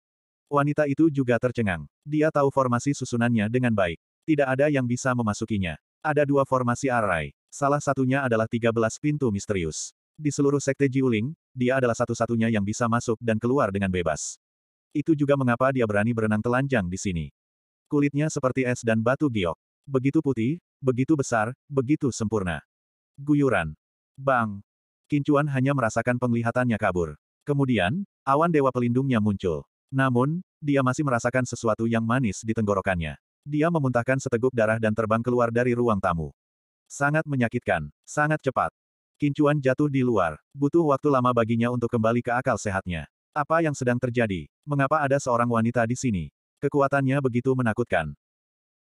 Wanita itu juga tercengang. Dia tahu formasi susunannya dengan baik. Tidak ada yang bisa memasukinya. Ada dua formasi arai. Salah satunya adalah 13 pintu misterius. Di seluruh sekte Jiuling, dia adalah satu-satunya yang bisa masuk dan keluar dengan bebas. Itu juga mengapa dia berani berenang telanjang di sini. Kulitnya seperti es dan batu giok. Begitu putih, begitu besar, begitu sempurna. Guyuran. Bang. Kincuan hanya merasakan penglihatannya kabur. Kemudian, awan dewa pelindungnya muncul. Namun, dia masih merasakan sesuatu yang manis di tenggorokannya. Dia memuntahkan seteguk darah dan terbang keluar dari ruang tamu. Sangat menyakitkan, sangat cepat. Kincuan jatuh di luar. Butuh waktu lama baginya untuk kembali ke akal sehatnya. Apa yang sedang terjadi? Mengapa ada seorang wanita di sini? Kekuatannya begitu menakutkan.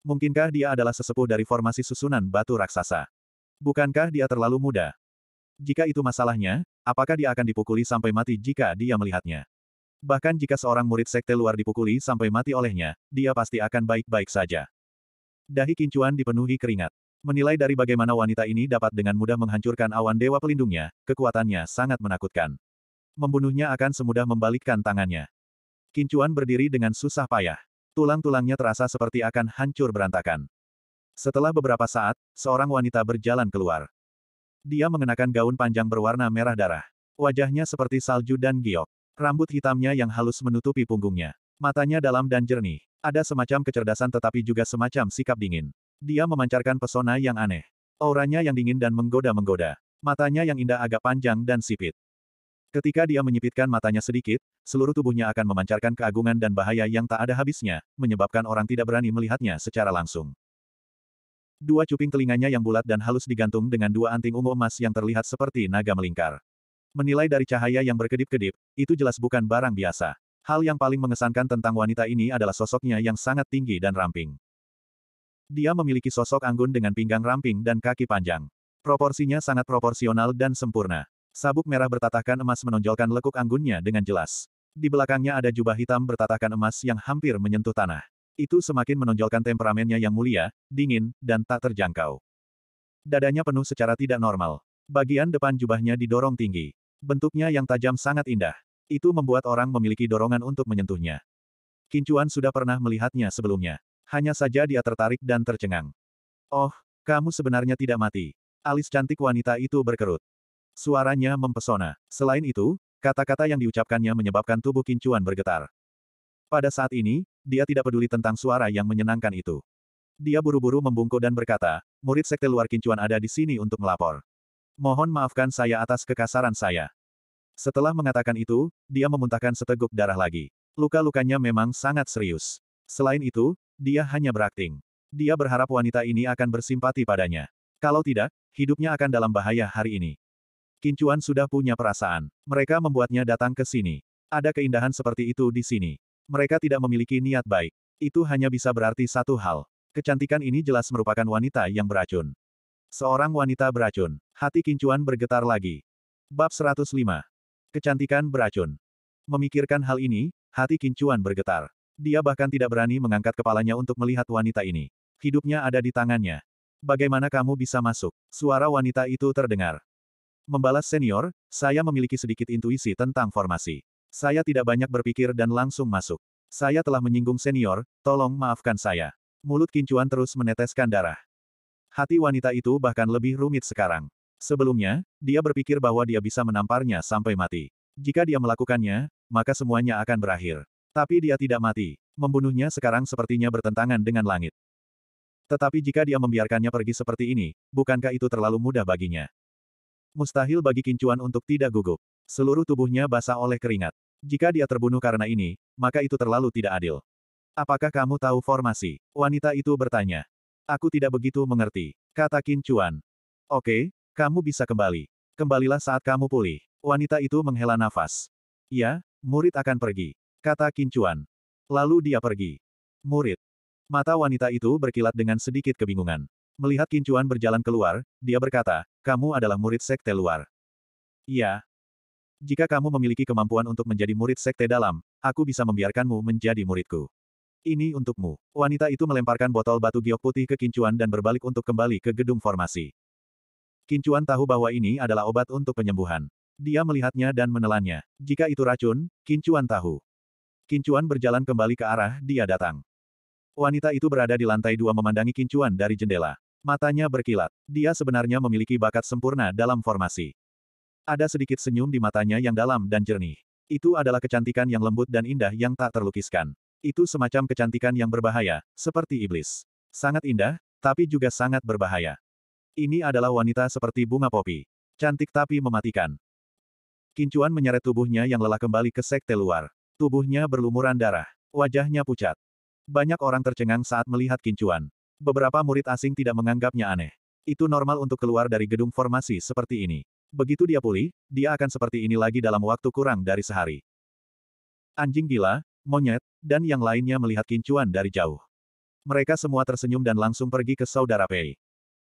Mungkinkah dia adalah sesepuh dari formasi susunan batu raksasa? Bukankah dia terlalu muda? Jika itu masalahnya, apakah dia akan dipukuli sampai mati jika dia melihatnya? Bahkan jika seorang murid sekte luar dipukuli sampai mati olehnya, dia pasti akan baik-baik saja. Dahi Kincuan dipenuhi keringat. Menilai dari bagaimana wanita ini dapat dengan mudah menghancurkan awan dewa pelindungnya, kekuatannya sangat menakutkan. Membunuhnya akan semudah membalikkan tangannya. Kincuan berdiri dengan susah payah. Tulang-tulangnya terasa seperti akan hancur berantakan. Setelah beberapa saat, seorang wanita berjalan keluar. Dia mengenakan gaun panjang berwarna merah darah. Wajahnya seperti salju dan giok. Rambut hitamnya yang halus menutupi punggungnya. Matanya dalam dan jernih. Ada semacam kecerdasan tetapi juga semacam sikap dingin. Dia memancarkan pesona yang aneh. Auranya yang dingin dan menggoda-menggoda. Matanya yang indah agak panjang dan sipit. Ketika dia menyipitkan matanya sedikit, seluruh tubuhnya akan memancarkan keagungan dan bahaya yang tak ada habisnya, menyebabkan orang tidak berani melihatnya secara langsung. Dua cuping telinganya yang bulat dan halus digantung dengan dua anting ungu emas yang terlihat seperti naga melingkar. Menilai dari cahaya yang berkedip-kedip, itu jelas bukan barang biasa. Hal yang paling mengesankan tentang wanita ini adalah sosoknya yang sangat tinggi dan ramping. Dia memiliki sosok anggun dengan pinggang ramping dan kaki panjang. Proporsinya sangat proporsional dan sempurna. Sabuk merah bertatahkan emas menonjolkan lekuk anggunnya dengan jelas. Di belakangnya ada jubah hitam bertatahkan emas yang hampir menyentuh tanah. Itu semakin menonjolkan temperamennya yang mulia, dingin, dan tak terjangkau. Dadanya penuh secara tidak normal. Bagian depan jubahnya didorong tinggi. Bentuknya yang tajam sangat indah. Itu membuat orang memiliki dorongan untuk menyentuhnya. Kincuan sudah pernah melihatnya sebelumnya hanya saja dia tertarik dan tercengang. Oh, kamu sebenarnya tidak mati. Alis cantik wanita itu berkerut. Suaranya mempesona. Selain itu, kata-kata yang diucapkannya menyebabkan tubuh Kincuan bergetar. Pada saat ini, dia tidak peduli tentang suara yang menyenangkan itu. Dia buru-buru membungkuk dan berkata, murid sekte luar Kincuan ada di sini untuk melapor. Mohon maafkan saya atas kekasaran saya. Setelah mengatakan itu, dia memuntahkan seteguk darah lagi. Luka-lukanya memang sangat serius. Selain itu, dia hanya berakting. Dia berharap wanita ini akan bersimpati padanya. Kalau tidak, hidupnya akan dalam bahaya hari ini. Kincuan sudah punya perasaan. Mereka membuatnya datang ke sini. Ada keindahan seperti itu di sini. Mereka tidak memiliki niat baik. Itu hanya bisa berarti satu hal. Kecantikan ini jelas merupakan wanita yang beracun. Seorang wanita beracun. Hati Kincuan bergetar lagi. Bab 105. Kecantikan beracun. Memikirkan hal ini, hati Kincuan bergetar. Dia bahkan tidak berani mengangkat kepalanya untuk melihat wanita ini. Hidupnya ada di tangannya. Bagaimana kamu bisa masuk? Suara wanita itu terdengar. Membalas senior, saya memiliki sedikit intuisi tentang formasi. Saya tidak banyak berpikir dan langsung masuk. Saya telah menyinggung senior, tolong maafkan saya. Mulut kincuan terus meneteskan darah. Hati wanita itu bahkan lebih rumit sekarang. Sebelumnya, dia berpikir bahwa dia bisa menamparnya sampai mati. Jika dia melakukannya, maka semuanya akan berakhir. Tapi dia tidak mati. Membunuhnya sekarang sepertinya bertentangan dengan langit. Tetapi jika dia membiarkannya pergi seperti ini, bukankah itu terlalu mudah baginya? Mustahil bagi kincuan untuk tidak gugup. Seluruh tubuhnya basah oleh keringat. Jika dia terbunuh karena ini, maka itu terlalu tidak adil. Apakah kamu tahu formasi? Wanita itu bertanya. Aku tidak begitu mengerti, kata kincuan. Oke, kamu bisa kembali. Kembalilah saat kamu pulih. Wanita itu menghela nafas. Ya, murid akan pergi. Kata Kincuan. Lalu dia pergi. Murid. Mata wanita itu berkilat dengan sedikit kebingungan. Melihat Kincuan berjalan keluar, dia berkata, kamu adalah murid sekte luar. Iya. Jika kamu memiliki kemampuan untuk menjadi murid sekte dalam, aku bisa membiarkanmu menjadi muridku. Ini untukmu. Wanita itu melemparkan botol batu giok putih ke Kincuan dan berbalik untuk kembali ke gedung formasi. Kincuan tahu bahwa ini adalah obat untuk penyembuhan. Dia melihatnya dan menelannya. Jika itu racun, Kincuan tahu. Kincuan berjalan kembali ke arah dia datang. Wanita itu berada di lantai dua memandangi Kincuan dari jendela. Matanya berkilat. Dia sebenarnya memiliki bakat sempurna dalam formasi. Ada sedikit senyum di matanya yang dalam dan jernih. Itu adalah kecantikan yang lembut dan indah yang tak terlukiskan. Itu semacam kecantikan yang berbahaya, seperti iblis. Sangat indah, tapi juga sangat berbahaya. Ini adalah wanita seperti bunga popi. Cantik tapi mematikan. Kincuan menyeret tubuhnya yang lelah kembali ke sekte luar. Tubuhnya berlumuran darah. Wajahnya pucat. Banyak orang tercengang saat melihat kincuan. Beberapa murid asing tidak menganggapnya aneh. Itu normal untuk keluar dari gedung formasi seperti ini. Begitu dia pulih, dia akan seperti ini lagi dalam waktu kurang dari sehari. Anjing gila, monyet, dan yang lainnya melihat kincuan dari jauh. Mereka semua tersenyum dan langsung pergi ke saudara Pei.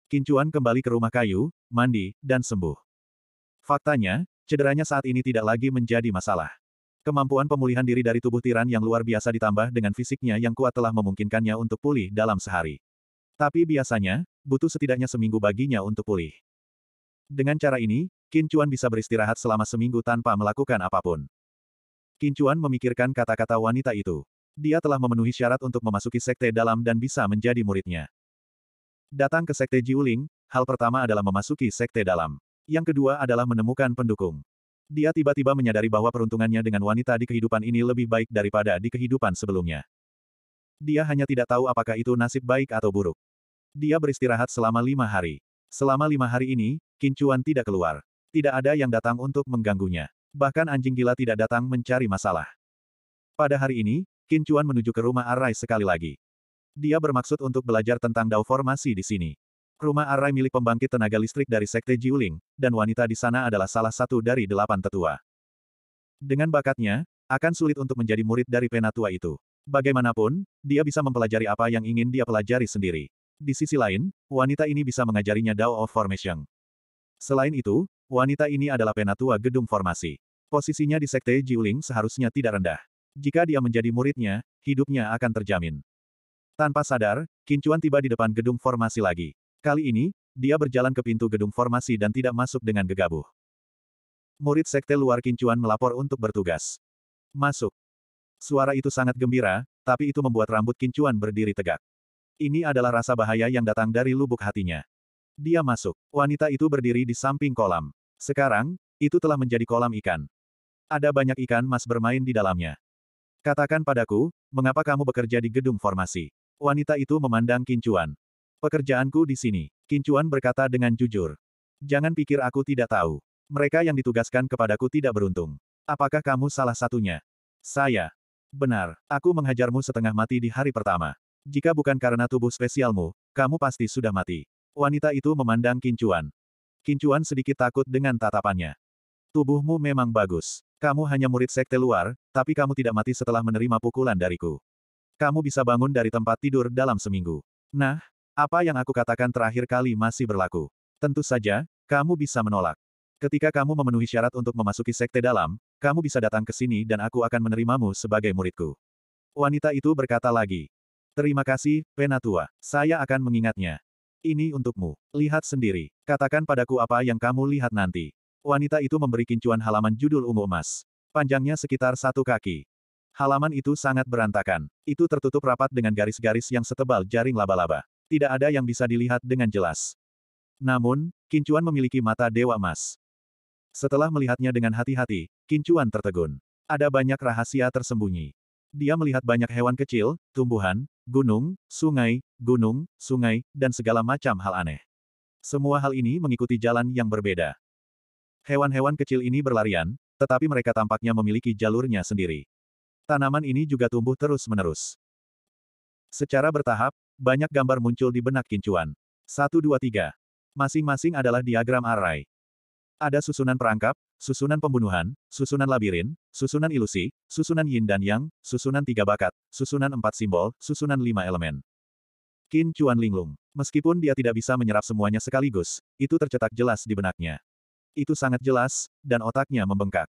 Kincuan kembali ke rumah kayu, mandi, dan sembuh. Faktanya, cederanya saat ini tidak lagi menjadi masalah. Kemampuan pemulihan diri dari tubuh Tiran yang luar biasa ditambah dengan fisiknya yang kuat telah memungkinkannya untuk pulih dalam sehari. Tapi biasanya, butuh setidaknya seminggu baginya untuk pulih. Dengan cara ini, Kincuan bisa beristirahat selama seminggu tanpa melakukan apapun. Kincuan memikirkan kata-kata wanita itu. Dia telah memenuhi syarat untuk memasuki sekte dalam dan bisa menjadi muridnya. Datang ke sekte Jiuling, hal pertama adalah memasuki sekte dalam. Yang kedua adalah menemukan pendukung. Dia tiba-tiba menyadari bahwa peruntungannya dengan wanita di kehidupan ini lebih baik daripada di kehidupan sebelumnya. Dia hanya tidak tahu apakah itu nasib baik atau buruk. Dia beristirahat selama lima hari. Selama lima hari ini, Kincuan tidak keluar. Tidak ada yang datang untuk mengganggunya. Bahkan anjing gila tidak datang mencari masalah. Pada hari ini, Kincuan menuju ke rumah Arai sekali lagi. Dia bermaksud untuk belajar tentang dao formasi di sini. Rumah Arai milik pembangkit tenaga listrik dari Sekte Jiuling, dan wanita di sana adalah salah satu dari delapan tetua. Dengan bakatnya, akan sulit untuk menjadi murid dari penatua itu. Bagaimanapun, dia bisa mempelajari apa yang ingin dia pelajari sendiri. Di sisi lain, wanita ini bisa mengajarinya Dao of Formation. Selain itu, wanita ini adalah penatua gedung formasi. Posisinya di Sekte Jiuling seharusnya tidak rendah. Jika dia menjadi muridnya, hidupnya akan terjamin. Tanpa sadar, Kincuan tiba di depan gedung formasi lagi. Kali ini, dia berjalan ke pintu gedung formasi dan tidak masuk dengan gegabah. Murid sekte luar kincuan melapor untuk bertugas. Masuk. Suara itu sangat gembira, tapi itu membuat rambut kincuan berdiri tegak. Ini adalah rasa bahaya yang datang dari lubuk hatinya. Dia masuk. Wanita itu berdiri di samping kolam. Sekarang, itu telah menjadi kolam ikan. Ada banyak ikan mas bermain di dalamnya. Katakan padaku, mengapa kamu bekerja di gedung formasi? Wanita itu memandang kincuan. Pekerjaanku di sini. Kincuan berkata dengan jujur. Jangan pikir aku tidak tahu. Mereka yang ditugaskan kepadaku tidak beruntung. Apakah kamu salah satunya? Saya. Benar, aku menghajarmu setengah mati di hari pertama. Jika bukan karena tubuh spesialmu, kamu pasti sudah mati. Wanita itu memandang Kincuan. Kincuan sedikit takut dengan tatapannya. Tubuhmu memang bagus. Kamu hanya murid sekte luar, tapi kamu tidak mati setelah menerima pukulan dariku. Kamu bisa bangun dari tempat tidur dalam seminggu. Nah, apa yang aku katakan terakhir kali masih berlaku. Tentu saja, kamu bisa menolak. Ketika kamu memenuhi syarat untuk memasuki sekte dalam, kamu bisa datang ke sini dan aku akan menerimamu sebagai muridku. Wanita itu berkata lagi. Terima kasih, Penatua. Saya akan mengingatnya. Ini untukmu. Lihat sendiri. Katakan padaku apa yang kamu lihat nanti. Wanita itu memberi kincuan halaman judul ungu emas. Panjangnya sekitar satu kaki. Halaman itu sangat berantakan. Itu tertutup rapat dengan garis-garis yang setebal jaring laba-laba tidak ada yang bisa dilihat dengan jelas. Namun, Kincuan memiliki mata dewa emas. Setelah melihatnya dengan hati-hati, Kincuan tertegun. Ada banyak rahasia tersembunyi. Dia melihat banyak hewan kecil, tumbuhan, gunung, sungai, gunung, sungai, dan segala macam hal aneh. Semua hal ini mengikuti jalan yang berbeda. Hewan-hewan kecil ini berlarian, tetapi mereka tampaknya memiliki jalurnya sendiri. Tanaman ini juga tumbuh terus-menerus. Secara bertahap, banyak gambar muncul di benak Kincuan. Satu dua tiga. Masing-masing adalah diagram array. Ada susunan perangkap, susunan pembunuhan, susunan labirin, susunan ilusi, susunan yin dan yang, susunan tiga bakat, susunan empat simbol, susunan lima elemen. Qin Chuan linglung. Meskipun dia tidak bisa menyerap semuanya sekaligus, itu tercetak jelas di benaknya. Itu sangat jelas, dan otaknya membengkak.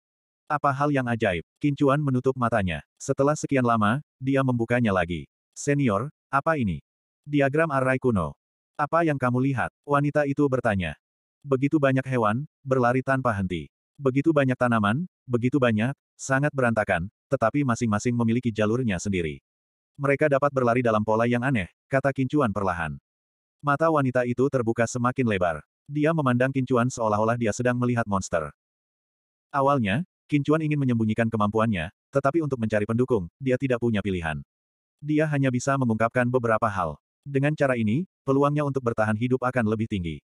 Apa hal yang ajaib? Qin Chuan menutup matanya. Setelah sekian lama, dia membukanya lagi. Senior, apa ini? Diagram arai kuno. Apa yang kamu lihat? Wanita itu bertanya. Begitu banyak hewan, berlari tanpa henti. Begitu banyak tanaman, begitu banyak, sangat berantakan, tetapi masing-masing memiliki jalurnya sendiri. Mereka dapat berlari dalam pola yang aneh, kata Kincuan perlahan. Mata wanita itu terbuka semakin lebar. Dia memandang Kincuan seolah-olah dia sedang melihat monster. Awalnya, Kincuan ingin menyembunyikan kemampuannya, tetapi untuk mencari pendukung, dia tidak punya pilihan. Dia hanya bisa mengungkapkan beberapa hal. Dengan cara ini, peluangnya untuk bertahan hidup akan lebih tinggi.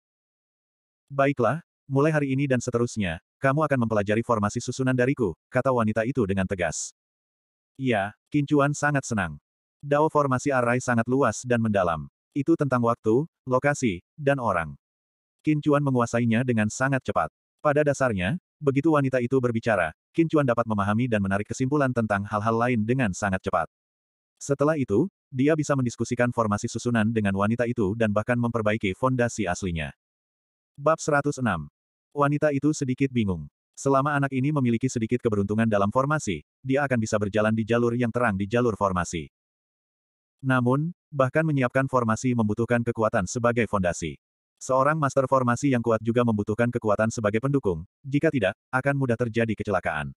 Baiklah, mulai hari ini dan seterusnya, kamu akan mempelajari formasi susunan dariku, kata wanita itu dengan tegas. "Ya, Kincuan sangat senang. Dao formasi arai sangat luas dan mendalam. Itu tentang waktu, lokasi, dan orang. Kincuan menguasainya dengan sangat cepat. Pada dasarnya, begitu wanita itu berbicara, Kincuan dapat memahami dan menarik kesimpulan tentang hal-hal lain dengan sangat cepat. Setelah itu, dia bisa mendiskusikan formasi susunan dengan wanita itu dan bahkan memperbaiki fondasi aslinya. Bab 106. Wanita itu sedikit bingung. Selama anak ini memiliki sedikit keberuntungan dalam formasi, dia akan bisa berjalan di jalur yang terang di jalur formasi. Namun, bahkan menyiapkan formasi membutuhkan kekuatan sebagai fondasi. Seorang master formasi yang kuat juga membutuhkan kekuatan sebagai pendukung, jika tidak, akan mudah terjadi kecelakaan.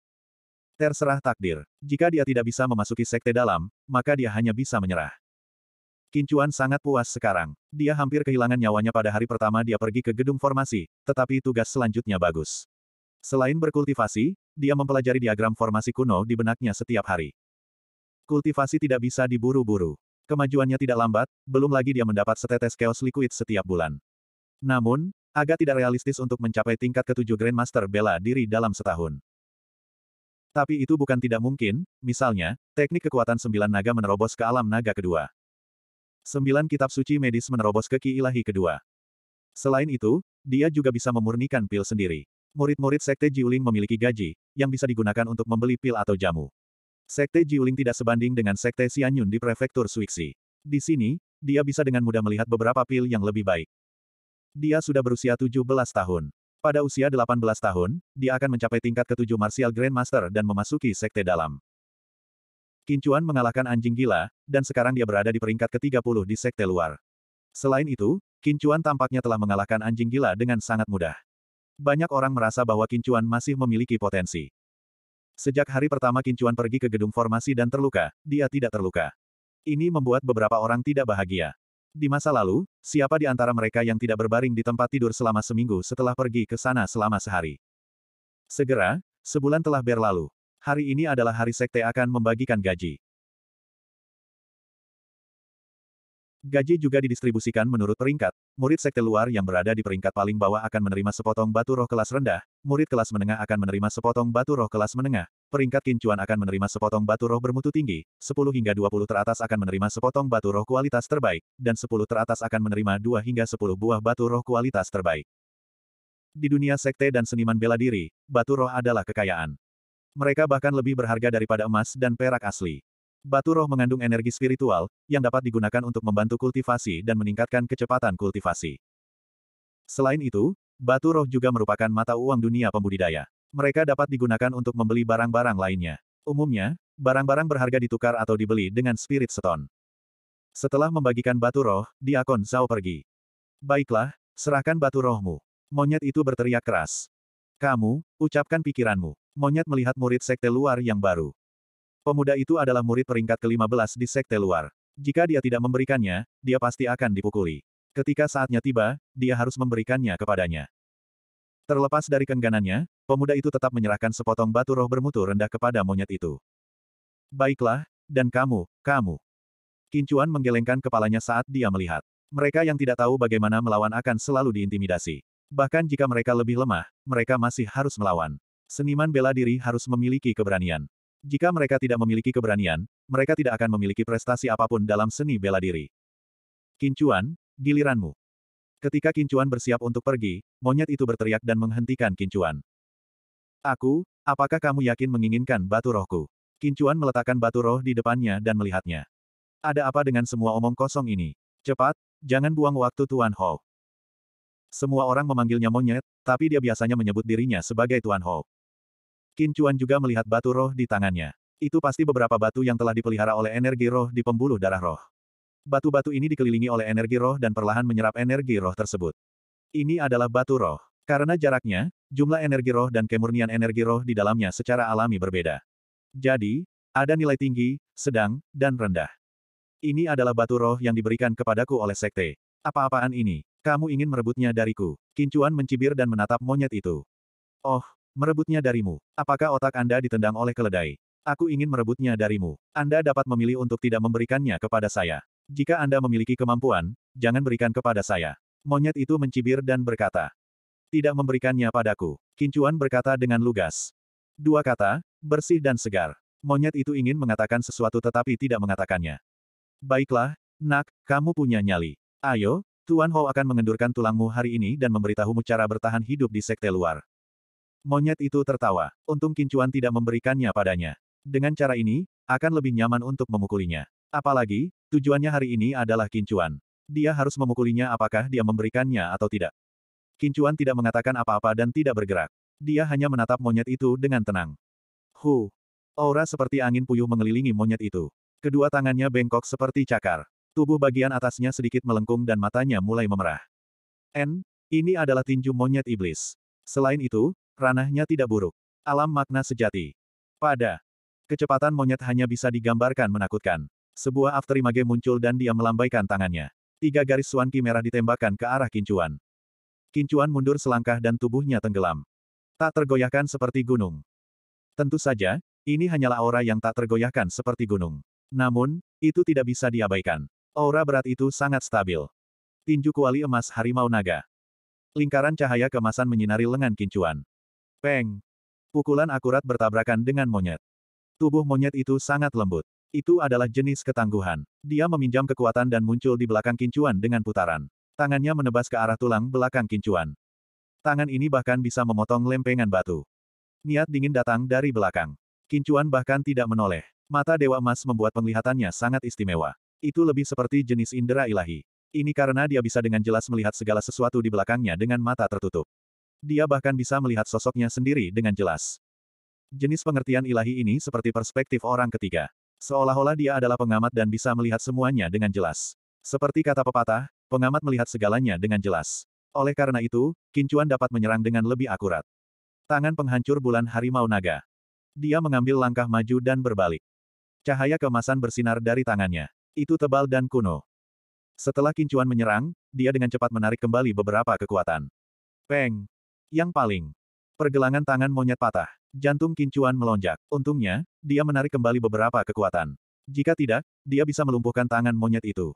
Terserah takdir. Jika dia tidak bisa memasuki sekte dalam, maka dia hanya bisa menyerah. Kincuan sangat puas sekarang. Dia hampir kehilangan nyawanya pada hari pertama dia pergi ke gedung formasi, tetapi tugas selanjutnya bagus. Selain berkultivasi, dia mempelajari diagram formasi kuno di benaknya setiap hari. Kultivasi tidak bisa diburu-buru. Kemajuannya tidak lambat, belum lagi dia mendapat setetes chaos liquid setiap bulan. Namun, agak tidak realistis untuk mencapai tingkat ketujuh Grandmaster bela diri dalam setahun. Tapi itu bukan tidak mungkin, misalnya, teknik kekuatan sembilan naga menerobos ke alam naga kedua. Sembilan kitab suci medis menerobos ke ki ilahi kedua. Selain itu, dia juga bisa memurnikan pil sendiri. Murid-murid Sekte Jiuling memiliki gaji, yang bisa digunakan untuk membeli pil atau jamu. Sekte Jiuling tidak sebanding dengan Sekte Xianyun di Prefektur Suixi. Di sini, dia bisa dengan mudah melihat beberapa pil yang lebih baik. Dia sudah berusia 17 tahun. Pada usia 18 tahun, dia akan mencapai tingkat ketujuh Martial Grandmaster dan memasuki Sekte Dalam. Kincuan mengalahkan anjing gila, dan sekarang dia berada di peringkat ke-30 di Sekte Luar. Selain itu, Kincuan tampaknya telah mengalahkan anjing gila dengan sangat mudah. Banyak orang merasa bahwa Kincuan masih memiliki potensi. Sejak hari pertama Kincuan pergi ke gedung formasi dan terluka, dia tidak terluka. Ini membuat beberapa orang tidak bahagia. Di masa lalu, siapa di antara mereka yang tidak berbaring di tempat tidur selama seminggu setelah pergi ke sana selama sehari? Segera, sebulan telah berlalu. Hari ini adalah hari sekte akan membagikan gaji. Gaji juga didistribusikan menurut peringkat, murid sekte luar yang berada di peringkat paling bawah akan menerima sepotong batu roh kelas rendah, murid kelas menengah akan menerima sepotong batu roh kelas menengah, peringkat kincuan akan menerima sepotong batu roh bermutu tinggi, 10 hingga 20 teratas akan menerima sepotong batu roh kualitas terbaik, dan 10 teratas akan menerima 2 hingga 10 buah batu roh kualitas terbaik. Di dunia sekte dan seniman bela diri, batu roh adalah kekayaan. Mereka bahkan lebih berharga daripada emas dan perak asli. Batu roh mengandung energi spiritual, yang dapat digunakan untuk membantu kultivasi dan meningkatkan kecepatan kultivasi. Selain itu, batu roh juga merupakan mata uang dunia pembudidaya. Mereka dapat digunakan untuk membeli barang-barang lainnya. Umumnya, barang-barang berharga ditukar atau dibeli dengan spirit stone. Setelah membagikan batu roh, Diakon Zhao pergi. Baiklah, serahkan batu rohmu. Monyet itu berteriak keras. Kamu, ucapkan pikiranmu. Monyet melihat murid sekte luar yang baru. Pemuda itu adalah murid peringkat ke-15 di sekte luar. Jika dia tidak memberikannya, dia pasti akan dipukuli. Ketika saatnya tiba, dia harus memberikannya kepadanya. Terlepas dari kengganannya, pemuda itu tetap menyerahkan sepotong batu roh bermutu rendah kepada monyet itu. Baiklah, dan kamu, kamu. Kincuan menggelengkan kepalanya saat dia melihat. Mereka yang tidak tahu bagaimana melawan akan selalu diintimidasi. Bahkan jika mereka lebih lemah, mereka masih harus melawan. Seniman bela diri harus memiliki keberanian. Jika mereka tidak memiliki keberanian, mereka tidak akan memiliki prestasi apapun dalam seni bela diri. Kincuan, giliranmu. Ketika Kincuan bersiap untuk pergi, monyet itu berteriak dan menghentikan Kincuan. Aku, apakah kamu yakin menginginkan batu rohku? Kincuan meletakkan batu roh di depannya dan melihatnya. Ada apa dengan semua omong kosong ini? Cepat, jangan buang waktu Tuan Ho. Semua orang memanggilnya monyet, tapi dia biasanya menyebut dirinya sebagai Tuan Ho. Qin Chuan juga melihat batu roh di tangannya. Itu pasti beberapa batu yang telah dipelihara oleh energi roh di pembuluh darah roh. Batu-batu ini dikelilingi oleh energi roh dan perlahan menyerap energi roh tersebut. Ini adalah batu roh. Karena jaraknya, jumlah energi roh dan kemurnian energi roh di dalamnya secara alami berbeda. Jadi, ada nilai tinggi, sedang, dan rendah. Ini adalah batu roh yang diberikan kepadaku oleh sekte. Apa-apaan ini? Kamu ingin merebutnya dariku? Kincuan mencibir dan menatap monyet itu. Oh, Merebutnya darimu. Apakah otak Anda ditendang oleh keledai? Aku ingin merebutnya darimu. Anda dapat memilih untuk tidak memberikannya kepada saya. Jika Anda memiliki kemampuan, jangan berikan kepada saya. Monyet itu mencibir dan berkata. Tidak memberikannya padaku. Kincuan berkata dengan lugas. Dua kata, bersih dan segar. Monyet itu ingin mengatakan sesuatu tetapi tidak mengatakannya. Baiklah, nak, kamu punya nyali. Ayo, Tuan Ho akan mengendurkan tulangmu hari ini dan memberitahumu cara bertahan hidup di sekte luar. Monyet itu tertawa. Untung Kincuan tidak memberikannya padanya. Dengan cara ini, akan lebih nyaman untuk memukulinya. Apalagi, tujuannya hari ini adalah Kincuan. Dia harus memukulinya apakah dia memberikannya atau tidak. Kincuan tidak mengatakan apa-apa dan tidak bergerak. Dia hanya menatap monyet itu dengan tenang. Hu. Aura seperti angin puyuh mengelilingi monyet itu. Kedua tangannya bengkok seperti cakar. Tubuh bagian atasnya sedikit melengkung dan matanya mulai memerah. N, ini adalah tinju monyet iblis. Selain itu, Ranahnya tidak buruk. Alam makna sejati. Pada kecepatan monyet hanya bisa digambarkan menakutkan. Sebuah afterimage muncul dan dia melambaikan tangannya. Tiga garis suanki merah ditembakkan ke arah kincuan. Kincuan mundur selangkah dan tubuhnya tenggelam. Tak tergoyahkan seperti gunung. Tentu saja, ini hanyalah aura yang tak tergoyahkan seperti gunung. Namun, itu tidak bisa diabaikan. Aura berat itu sangat stabil. Tinju kuali emas harimau naga. Lingkaran cahaya kemasan menyinari lengan kincuan. Peng. Pukulan akurat bertabrakan dengan monyet. Tubuh monyet itu sangat lembut. Itu adalah jenis ketangguhan. Dia meminjam kekuatan dan muncul di belakang kincuan dengan putaran. Tangannya menebas ke arah tulang belakang kincuan. Tangan ini bahkan bisa memotong lempengan batu. Niat dingin datang dari belakang. Kincuan bahkan tidak menoleh. Mata Dewa Emas membuat penglihatannya sangat istimewa. Itu lebih seperti jenis indera ilahi. Ini karena dia bisa dengan jelas melihat segala sesuatu di belakangnya dengan mata tertutup dia bahkan bisa melihat sosoknya sendiri dengan jelas. Jenis pengertian ilahi ini seperti perspektif orang ketiga. Seolah-olah dia adalah pengamat dan bisa melihat semuanya dengan jelas. Seperti kata pepatah, pengamat melihat segalanya dengan jelas. Oleh karena itu, Kincuan dapat menyerang dengan lebih akurat. Tangan penghancur bulan harimau naga. Dia mengambil langkah maju dan berbalik. Cahaya kemasan bersinar dari tangannya. Itu tebal dan kuno. Setelah Kincuan menyerang, dia dengan cepat menarik kembali beberapa kekuatan. Peng! Yang paling. Pergelangan tangan monyet patah. Jantung kincuan melonjak. Untungnya, dia menarik kembali beberapa kekuatan. Jika tidak, dia bisa melumpuhkan tangan monyet itu.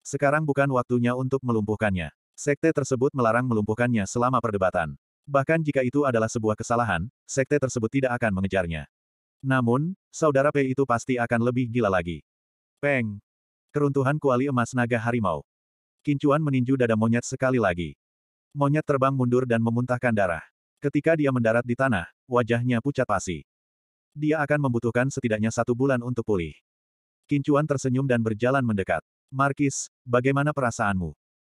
Sekarang bukan waktunya untuk melumpuhkannya. Sekte tersebut melarang melumpuhkannya selama perdebatan. Bahkan jika itu adalah sebuah kesalahan, sekte tersebut tidak akan mengejarnya. Namun, saudara P itu pasti akan lebih gila lagi. Peng! Keruntuhan kuali emas naga harimau. Kincuan meninju dada monyet sekali lagi. Monyet terbang mundur dan memuntahkan darah. Ketika dia mendarat di tanah, wajahnya pucat pasi. Dia akan membutuhkan setidaknya satu bulan untuk pulih. Kincuan tersenyum dan berjalan mendekat. Markis, bagaimana perasaanmu?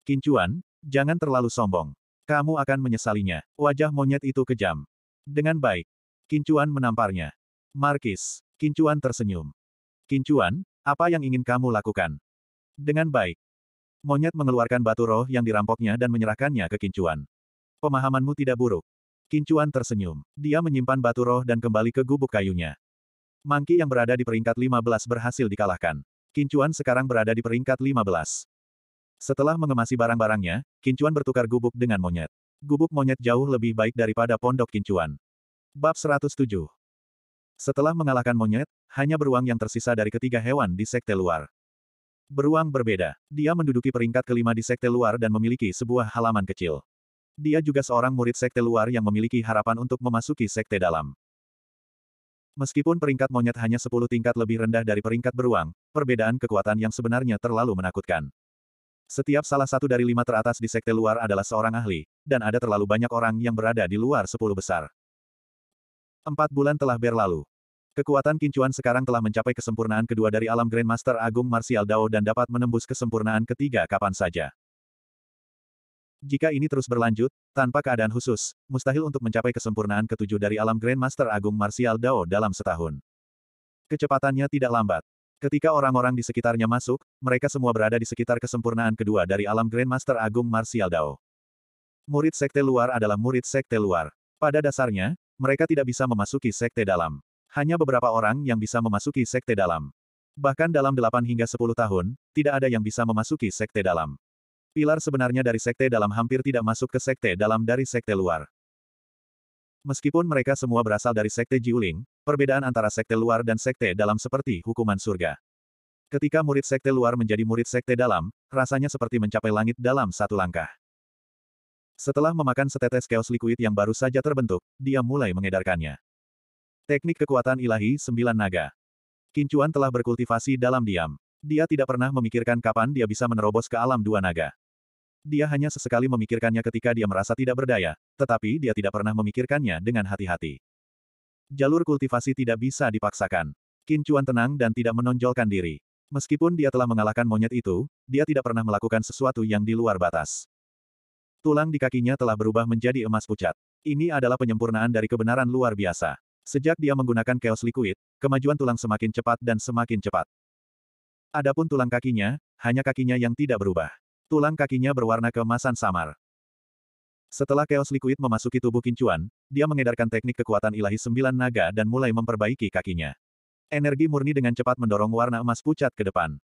Kincuan, jangan terlalu sombong. Kamu akan menyesalinya. Wajah monyet itu kejam. Dengan baik. Kincuan menamparnya. Markis, Kincuan tersenyum. Kincuan, apa yang ingin kamu lakukan? Dengan baik. Monyet mengeluarkan batu roh yang dirampoknya dan menyerahkannya ke Kincuan. Pemahamanmu tidak buruk. Kincuan tersenyum. Dia menyimpan batu roh dan kembali ke gubuk kayunya. Mangki yang berada di peringkat 15 berhasil dikalahkan. Kincuan sekarang berada di peringkat 15. Setelah mengemasi barang-barangnya, Kincuan bertukar gubuk dengan monyet. Gubuk monyet jauh lebih baik daripada pondok Kincuan. Bab 107 Setelah mengalahkan monyet, hanya beruang yang tersisa dari ketiga hewan di sekte luar. Beruang berbeda. Dia menduduki peringkat kelima di sekte luar dan memiliki sebuah halaman kecil. Dia juga seorang murid sekte luar yang memiliki harapan untuk memasuki sekte dalam. Meskipun peringkat monyet hanya 10 tingkat lebih rendah dari peringkat beruang, perbedaan kekuatan yang sebenarnya terlalu menakutkan. Setiap salah satu dari lima teratas di sekte luar adalah seorang ahli, dan ada terlalu banyak orang yang berada di luar 10 besar. Empat bulan telah berlalu. Kekuatan Kincuan sekarang telah mencapai kesempurnaan kedua dari alam Grandmaster Agung Martial Dao dan dapat menembus kesempurnaan ketiga kapan saja. Jika ini terus berlanjut, tanpa keadaan khusus, mustahil untuk mencapai kesempurnaan ketujuh dari alam Grandmaster Agung Martial Dao dalam setahun. Kecepatannya tidak lambat. Ketika orang-orang di sekitarnya masuk, mereka semua berada di sekitar kesempurnaan kedua dari alam Grandmaster Agung Martial Dao. Murid sekte luar adalah murid sekte luar. Pada dasarnya, mereka tidak bisa memasuki sekte dalam hanya beberapa orang yang bisa memasuki sekte dalam. Bahkan dalam 8 hingga 10 tahun, tidak ada yang bisa memasuki sekte dalam. Pilar sebenarnya dari sekte dalam hampir tidak masuk ke sekte dalam dari sekte luar. Meskipun mereka semua berasal dari sekte Jiuling, perbedaan antara sekte luar dan sekte dalam seperti hukuman surga. Ketika murid sekte luar menjadi murid sekte dalam, rasanya seperti mencapai langit dalam satu langkah. Setelah memakan setetes chaos liquid yang baru saja terbentuk, dia mulai mengedarkannya. Teknik kekuatan ilahi sembilan naga. Kincuan telah berkultivasi dalam diam. Dia tidak pernah memikirkan kapan dia bisa menerobos ke alam dua naga. Dia hanya sesekali memikirkannya ketika dia merasa tidak berdaya, tetapi dia tidak pernah memikirkannya dengan hati-hati. Jalur kultivasi tidak bisa dipaksakan. Kincuan tenang dan tidak menonjolkan diri. Meskipun dia telah mengalahkan monyet itu, dia tidak pernah melakukan sesuatu yang di luar batas. Tulang di kakinya telah berubah menjadi emas pucat. Ini adalah penyempurnaan dari kebenaran luar biasa. Sejak dia menggunakan chaos liquid, kemajuan tulang semakin cepat dan semakin cepat. Adapun tulang kakinya, hanya kakinya yang tidak berubah. Tulang kakinya berwarna kemasan samar. Setelah chaos liquid memasuki tubuh kincuan, dia mengedarkan teknik kekuatan ilahi sembilan naga dan mulai memperbaiki kakinya. Energi murni dengan cepat mendorong warna emas pucat ke depan.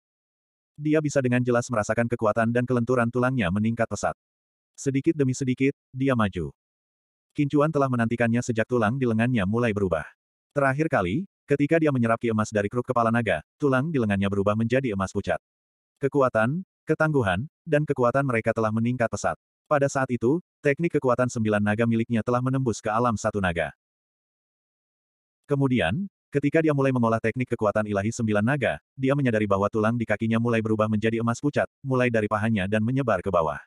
Dia bisa dengan jelas merasakan kekuatan dan kelenturan tulangnya meningkat pesat. Sedikit demi sedikit, dia maju. Kincuan telah menantikannya sejak tulang di lengannya mulai berubah. Terakhir kali, ketika dia menyerap ki emas dari kruk kepala naga, tulang di lengannya berubah menjadi emas pucat. Kekuatan, ketangguhan, dan kekuatan mereka telah meningkat pesat. Pada saat itu, teknik kekuatan sembilan naga miliknya telah menembus ke alam satu naga. Kemudian, ketika dia mulai mengolah teknik kekuatan ilahi sembilan naga, dia menyadari bahwa tulang di kakinya mulai berubah menjadi emas pucat, mulai dari pahanya dan menyebar ke bawah.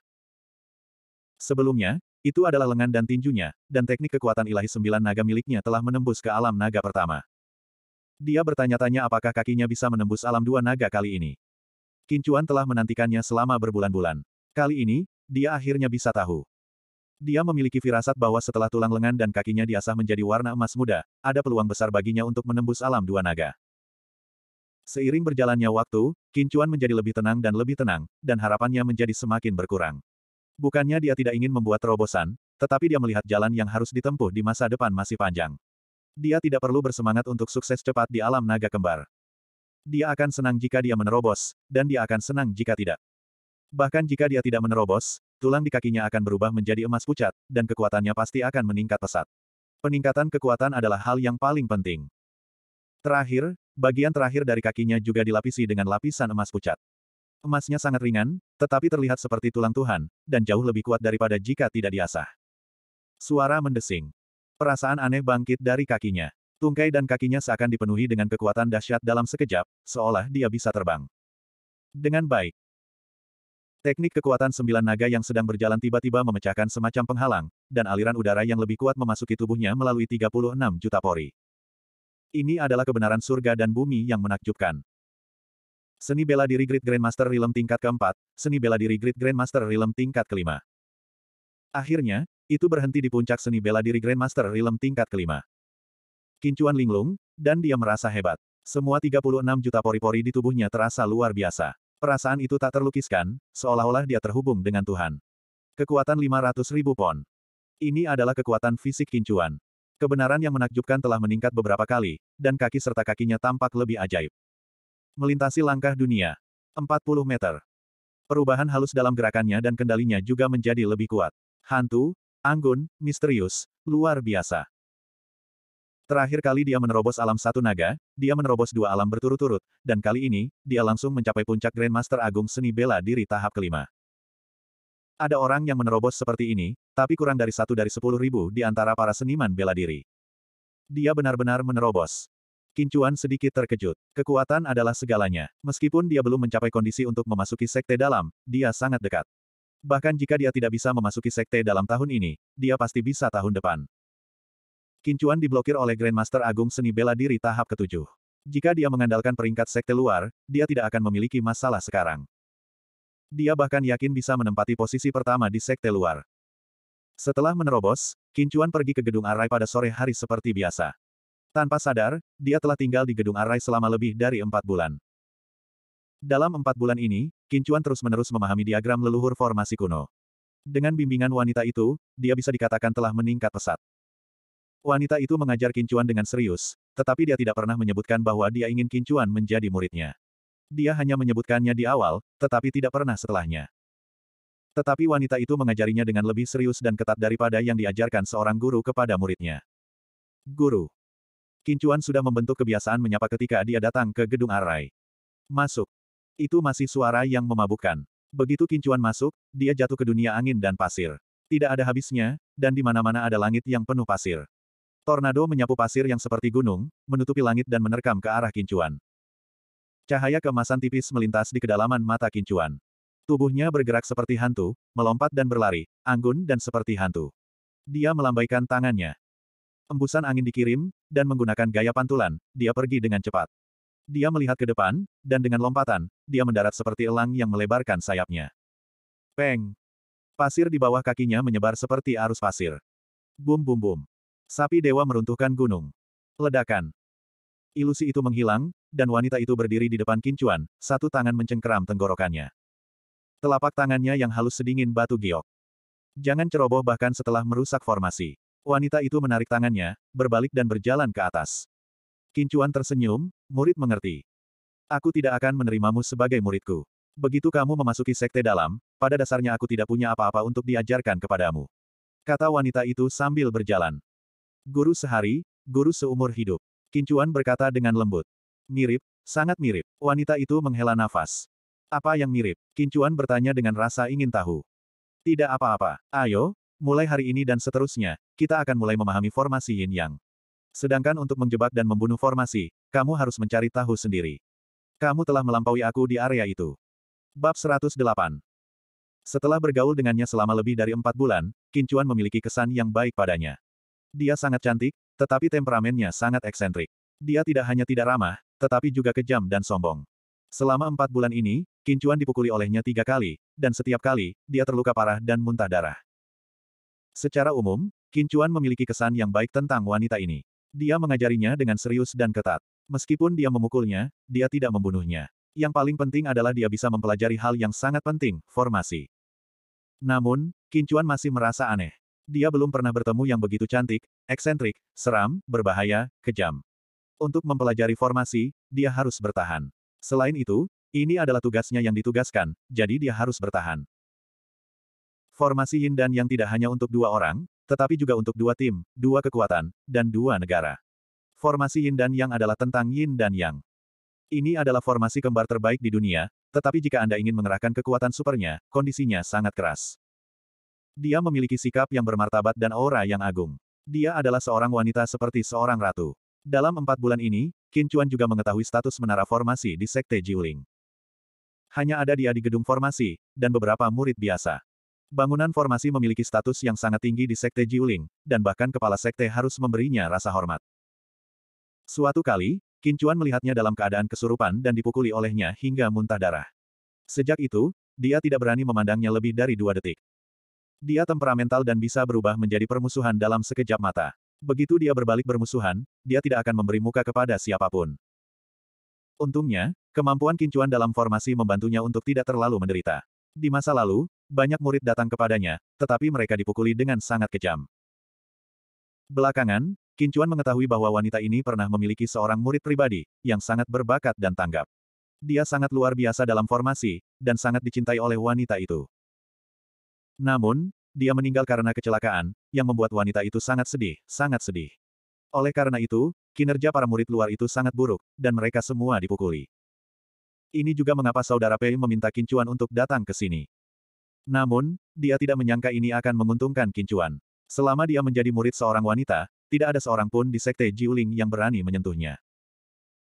Sebelumnya, itu adalah lengan dan tinjunya, dan teknik kekuatan ilahi sembilan naga miliknya telah menembus ke alam naga pertama. Dia bertanya-tanya apakah kakinya bisa menembus alam dua naga kali ini. Kincuan telah menantikannya selama berbulan-bulan. Kali ini, dia akhirnya bisa tahu. Dia memiliki firasat bahwa setelah tulang lengan dan kakinya diasah menjadi warna emas muda, ada peluang besar baginya untuk menembus alam dua naga. Seiring berjalannya waktu, Kincuan menjadi lebih tenang dan lebih tenang, dan harapannya menjadi semakin berkurang. Bukannya dia tidak ingin membuat terobosan, tetapi dia melihat jalan yang harus ditempuh di masa depan masih panjang. Dia tidak perlu bersemangat untuk sukses cepat di alam naga kembar. Dia akan senang jika dia menerobos, dan dia akan senang jika tidak. Bahkan jika dia tidak menerobos, tulang di kakinya akan berubah menjadi emas pucat, dan kekuatannya pasti akan meningkat pesat. Peningkatan kekuatan adalah hal yang paling penting. Terakhir, bagian terakhir dari kakinya juga dilapisi dengan lapisan emas pucat. Emasnya sangat ringan, tetapi terlihat seperti tulang Tuhan, dan jauh lebih kuat daripada jika tidak diasah. Suara mendesing. Perasaan aneh bangkit dari kakinya. Tungkai dan kakinya seakan dipenuhi dengan kekuatan dahsyat dalam sekejap, seolah dia bisa terbang. Dengan baik. Teknik kekuatan sembilan naga yang sedang berjalan tiba-tiba memecahkan semacam penghalang, dan aliran udara yang lebih kuat memasuki tubuhnya melalui 36 juta pori. Ini adalah kebenaran surga dan bumi yang menakjubkan. Seni bela diri Great Grandmaster Realm tingkat keempat, seni bela diri Great Grandmaster Realm tingkat kelima. Akhirnya, itu berhenti di puncak seni bela diri Grandmaster Realm tingkat kelima. Kincuan linglung, dan dia merasa hebat. Semua 36 juta pori-pori di tubuhnya terasa luar biasa. Perasaan itu tak terlukiskan, seolah-olah dia terhubung dengan Tuhan. Kekuatan 500 ribu pon. Ini adalah kekuatan fisik kincuan. Kebenaran yang menakjubkan telah meningkat beberapa kali, dan kaki serta kakinya tampak lebih ajaib melintasi langkah dunia. 40 meter. Perubahan halus dalam gerakannya dan kendalinya juga menjadi lebih kuat. Hantu, anggun, misterius, luar biasa. Terakhir kali dia menerobos alam satu naga, dia menerobos dua alam berturut-turut, dan kali ini, dia langsung mencapai puncak Grandmaster Agung Seni Bela Diri tahap kelima. Ada orang yang menerobos seperti ini, tapi kurang dari satu dari sepuluh ribu di antara para seniman bela diri. Dia benar-benar menerobos. Kincuan sedikit terkejut. Kekuatan adalah segalanya. Meskipun dia belum mencapai kondisi untuk memasuki sekte dalam, dia sangat dekat. Bahkan jika dia tidak bisa memasuki sekte dalam tahun ini, dia pasti bisa tahun depan. Kincuan diblokir oleh Grandmaster Agung Seni Bela Diri tahap ketujuh. Jika dia mengandalkan peringkat sekte luar, dia tidak akan memiliki masalah sekarang. Dia bahkan yakin bisa menempati posisi pertama di sekte luar. Setelah menerobos, Kincuan pergi ke gedung Arai pada sore hari seperti biasa. Tanpa sadar, dia telah tinggal di gedung Arai selama lebih dari empat bulan. Dalam empat bulan ini, Kincuan terus-menerus memahami diagram leluhur formasi kuno. Dengan bimbingan wanita itu, dia bisa dikatakan telah meningkat pesat. Wanita itu mengajar Kincuan dengan serius, tetapi dia tidak pernah menyebutkan bahwa dia ingin Kincuan menjadi muridnya. Dia hanya menyebutkannya di awal, tetapi tidak pernah setelahnya. Tetapi wanita itu mengajarinya dengan lebih serius dan ketat daripada yang diajarkan seorang guru kepada muridnya. Guru, Kincuan sudah membentuk kebiasaan menyapa ketika dia datang ke gedung Arai. Masuk. Itu masih suara yang memabukkan. Begitu Kincuan masuk, dia jatuh ke dunia angin dan pasir. Tidak ada habisnya, dan di mana-mana ada langit yang penuh pasir. Tornado menyapu pasir yang seperti gunung, menutupi langit dan menerkam ke arah Kincuan. Cahaya kemasan tipis melintas di kedalaman mata Kincuan. Tubuhnya bergerak seperti hantu, melompat dan berlari, anggun dan seperti hantu. Dia melambaikan tangannya. Embusan angin dikirim, dan menggunakan gaya pantulan, dia pergi dengan cepat. Dia melihat ke depan, dan dengan lompatan, dia mendarat seperti elang yang melebarkan sayapnya. Peng! Pasir di bawah kakinya menyebar seperti arus pasir. Bum bum bum. Sapi dewa meruntuhkan gunung. Ledakan. Ilusi itu menghilang, dan wanita itu berdiri di depan kincuan, satu tangan mencengkeram tenggorokannya. Telapak tangannya yang halus sedingin batu giok. Jangan ceroboh bahkan setelah merusak formasi. Wanita itu menarik tangannya, berbalik dan berjalan ke atas. Kincuan tersenyum, murid mengerti. Aku tidak akan menerimamu sebagai muridku. Begitu kamu memasuki sekte dalam, pada dasarnya aku tidak punya apa-apa untuk diajarkan kepadamu. Kata wanita itu sambil berjalan. Guru sehari, guru seumur hidup. Kincuan berkata dengan lembut. Mirip, sangat mirip. Wanita itu menghela nafas. Apa yang mirip? Kincuan bertanya dengan rasa ingin tahu. Tidak apa-apa. Ayo, mulai hari ini dan seterusnya, kita akan mulai memahami formasi Yin Yang. Sedangkan untuk menjebak dan membunuh formasi, kamu harus mencari tahu sendiri. Kamu telah melampaui aku di area itu. Bab 108 Setelah bergaul dengannya selama lebih dari empat bulan, Kincuan memiliki kesan yang baik padanya. Dia sangat cantik, tetapi temperamennya sangat eksentrik. Dia tidak hanya tidak ramah, tetapi juga kejam dan sombong. Selama empat bulan ini, Kincuan dipukuli olehnya tiga kali, dan setiap kali, dia terluka parah dan muntah darah. Secara umum, Kincuan memiliki kesan yang baik tentang wanita ini. Dia mengajarinya dengan serius dan ketat. Meskipun dia memukulnya, dia tidak membunuhnya. Yang paling penting adalah dia bisa mempelajari hal yang sangat penting, formasi. Namun, Kincuan masih merasa aneh. Dia belum pernah bertemu yang begitu cantik, eksentrik, seram, berbahaya, kejam. Untuk mempelajari formasi, dia harus bertahan. Selain itu, ini adalah tugasnya yang ditugaskan, jadi dia harus bertahan. Formasi Yin dan yang tidak hanya untuk dua orang, tetapi juga untuk dua tim, dua kekuatan, dan dua negara. Formasi Yin dan Yang adalah tentang Yin dan Yang. Ini adalah formasi kembar terbaik di dunia, tetapi jika Anda ingin mengerahkan kekuatan supernya, kondisinya sangat keras. Dia memiliki sikap yang bermartabat dan aura yang agung. Dia adalah seorang wanita seperti seorang ratu. Dalam empat bulan ini, Qin Chuan juga mengetahui status menara formasi di Sekte Jiuling. Hanya ada dia di gedung formasi, dan beberapa murid biasa. Bangunan formasi memiliki status yang sangat tinggi di Sekte Jiuling, dan bahkan kepala sekte harus memberinya rasa hormat. Suatu kali, Kincuan melihatnya dalam keadaan kesurupan dan dipukuli olehnya hingga muntah darah. Sejak itu, dia tidak berani memandangnya lebih dari dua detik. Dia temperamental dan bisa berubah menjadi permusuhan dalam sekejap mata. Begitu dia berbalik bermusuhan, dia tidak akan memberi muka kepada siapapun. Untungnya, kemampuan kincuan dalam formasi membantunya untuk tidak terlalu menderita. Di masa lalu, banyak murid datang kepadanya, tetapi mereka dipukuli dengan sangat kejam. Belakangan, Kincuan mengetahui bahwa wanita ini pernah memiliki seorang murid pribadi, yang sangat berbakat dan tanggap. Dia sangat luar biasa dalam formasi, dan sangat dicintai oleh wanita itu. Namun, dia meninggal karena kecelakaan, yang membuat wanita itu sangat sedih, sangat sedih. Oleh karena itu, kinerja para murid luar itu sangat buruk, dan mereka semua dipukuli. Ini juga mengapa saudara Pei meminta Kincuan untuk datang ke sini. Namun, dia tidak menyangka ini akan menguntungkan Kincuan. Selama dia menjadi murid seorang wanita, tidak ada seorang pun di sekte Jiuling yang berani menyentuhnya.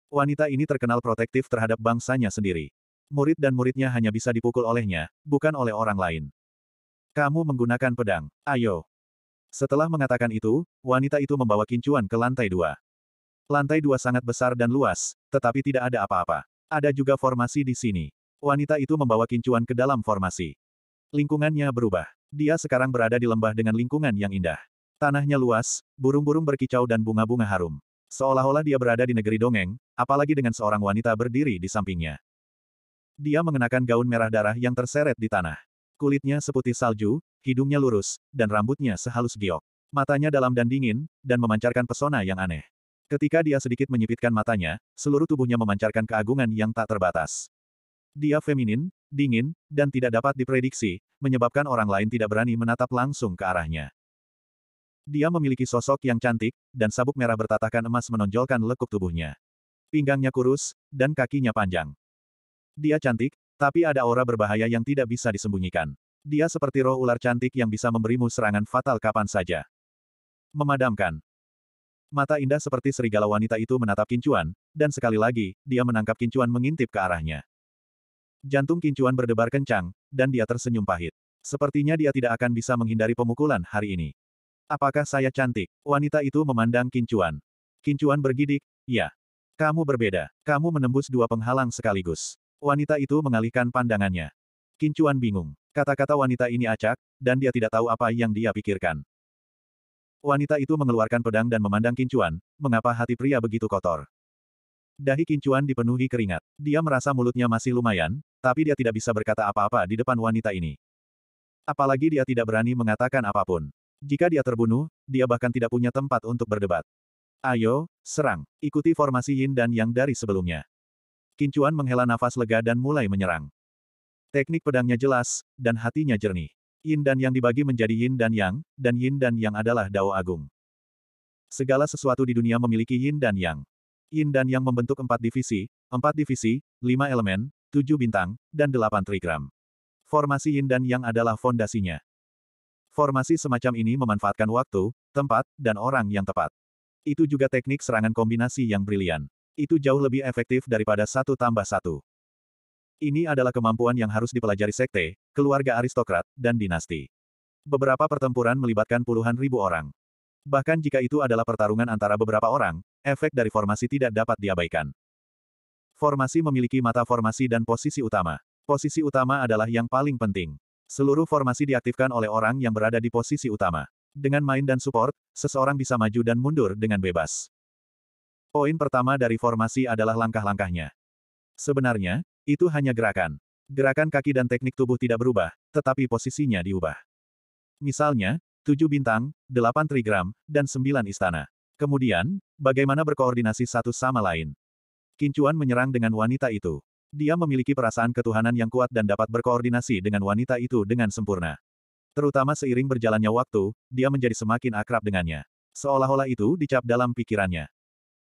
Wanita ini terkenal protektif terhadap bangsanya sendiri. Murid dan muridnya hanya bisa dipukul olehnya, bukan oleh orang lain. Kamu menggunakan pedang. Ayo. Setelah mengatakan itu, wanita itu membawa Kincuan ke lantai dua. Lantai dua sangat besar dan luas, tetapi tidak ada apa-apa. Ada juga formasi di sini. Wanita itu membawa kincuan ke dalam formasi. Lingkungannya berubah. Dia sekarang berada di lembah dengan lingkungan yang indah. Tanahnya luas, burung-burung berkicau dan bunga-bunga harum. Seolah-olah dia berada di negeri dongeng, apalagi dengan seorang wanita berdiri di sampingnya. Dia mengenakan gaun merah darah yang terseret di tanah. Kulitnya seputih salju, hidungnya lurus, dan rambutnya sehalus giok. Matanya dalam dan dingin, dan memancarkan pesona yang aneh. Ketika dia sedikit menyipitkan matanya, seluruh tubuhnya memancarkan keagungan yang tak terbatas. Dia feminin, dingin, dan tidak dapat diprediksi, menyebabkan orang lain tidak berani menatap langsung ke arahnya. Dia memiliki sosok yang cantik, dan sabuk merah bertatakan emas menonjolkan lekuk tubuhnya. Pinggangnya kurus, dan kakinya panjang. Dia cantik, tapi ada aura berbahaya yang tidak bisa disembunyikan. Dia seperti roh ular cantik yang bisa memberimu serangan fatal kapan saja. Memadamkan. Mata indah seperti serigala wanita itu menatap kincuan, dan sekali lagi, dia menangkap kincuan mengintip ke arahnya. Jantung kincuan berdebar kencang, dan dia tersenyum pahit. Sepertinya dia tidak akan bisa menghindari pemukulan hari ini. Apakah saya cantik? Wanita itu memandang kincuan. Kincuan bergidik, ya. Kamu berbeda. Kamu menembus dua penghalang sekaligus. Wanita itu mengalihkan pandangannya. Kincuan bingung. Kata-kata wanita ini acak, dan dia tidak tahu apa yang dia pikirkan. Wanita itu mengeluarkan pedang dan memandang Kincuan, mengapa hati pria begitu kotor. Dahi Kincuan dipenuhi keringat. Dia merasa mulutnya masih lumayan, tapi dia tidak bisa berkata apa-apa di depan wanita ini. Apalagi dia tidak berani mengatakan apapun. Jika dia terbunuh, dia bahkan tidak punya tempat untuk berdebat. Ayo, serang. Ikuti formasi Yin dan Yang dari sebelumnya. Kincuan menghela nafas lega dan mulai menyerang. Teknik pedangnya jelas, dan hatinya jernih. Yin dan Yang dibagi menjadi Yin dan Yang, dan Yin dan Yang adalah Dao Agung. Segala sesuatu di dunia memiliki Yin dan Yang. Yin dan Yang membentuk empat divisi, empat divisi, lima elemen, tujuh bintang, dan delapan trigram. Formasi Yin dan Yang adalah fondasinya. Formasi semacam ini memanfaatkan waktu, tempat, dan orang yang tepat. Itu juga teknik serangan kombinasi yang brilian. Itu jauh lebih efektif daripada satu tambah satu. Ini adalah kemampuan yang harus dipelajari sekte, keluarga aristokrat, dan dinasti. Beberapa pertempuran melibatkan puluhan ribu orang. Bahkan jika itu adalah pertarungan antara beberapa orang, efek dari formasi tidak dapat diabaikan. Formasi memiliki mata formasi dan posisi utama. Posisi utama adalah yang paling penting. Seluruh formasi diaktifkan oleh orang yang berada di posisi utama. Dengan main dan support, seseorang bisa maju dan mundur dengan bebas. Poin pertama dari formasi adalah langkah-langkahnya. Sebenarnya, itu hanya gerakan. Gerakan kaki dan teknik tubuh tidak berubah, tetapi posisinya diubah. Misalnya, tujuh bintang, delapan trigram, dan sembilan istana. Kemudian, bagaimana berkoordinasi satu sama lain? Kincuan menyerang dengan wanita itu. Dia memiliki perasaan ketuhanan yang kuat dan dapat berkoordinasi dengan wanita itu dengan sempurna. Terutama seiring berjalannya waktu, dia menjadi semakin akrab dengannya. Seolah-olah itu dicap dalam pikirannya.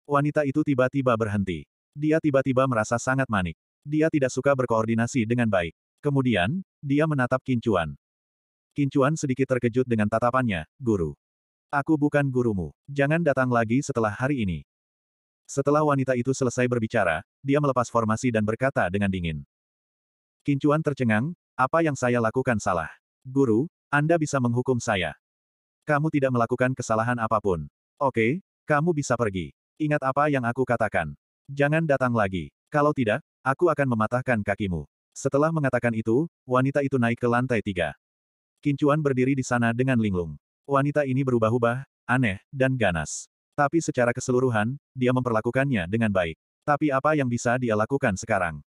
Wanita itu tiba-tiba berhenti. Dia tiba-tiba merasa sangat manik. Dia tidak suka berkoordinasi dengan baik. Kemudian, dia menatap Kincuan. Kincuan sedikit terkejut dengan tatapannya, guru. Aku bukan gurumu. Jangan datang lagi setelah hari ini. Setelah wanita itu selesai berbicara, dia melepas formasi dan berkata dengan dingin. Kincuan tercengang, apa yang saya lakukan salah. Guru, Anda bisa menghukum saya. Kamu tidak melakukan kesalahan apapun. Oke, kamu bisa pergi. Ingat apa yang aku katakan. Jangan datang lagi. Kalau tidak, aku akan mematahkan kakimu. Setelah mengatakan itu, wanita itu naik ke lantai tiga. Kincuan berdiri di sana dengan linglung. Wanita ini berubah-ubah, aneh, dan ganas. Tapi secara keseluruhan, dia memperlakukannya dengan baik. Tapi apa yang bisa dia lakukan sekarang?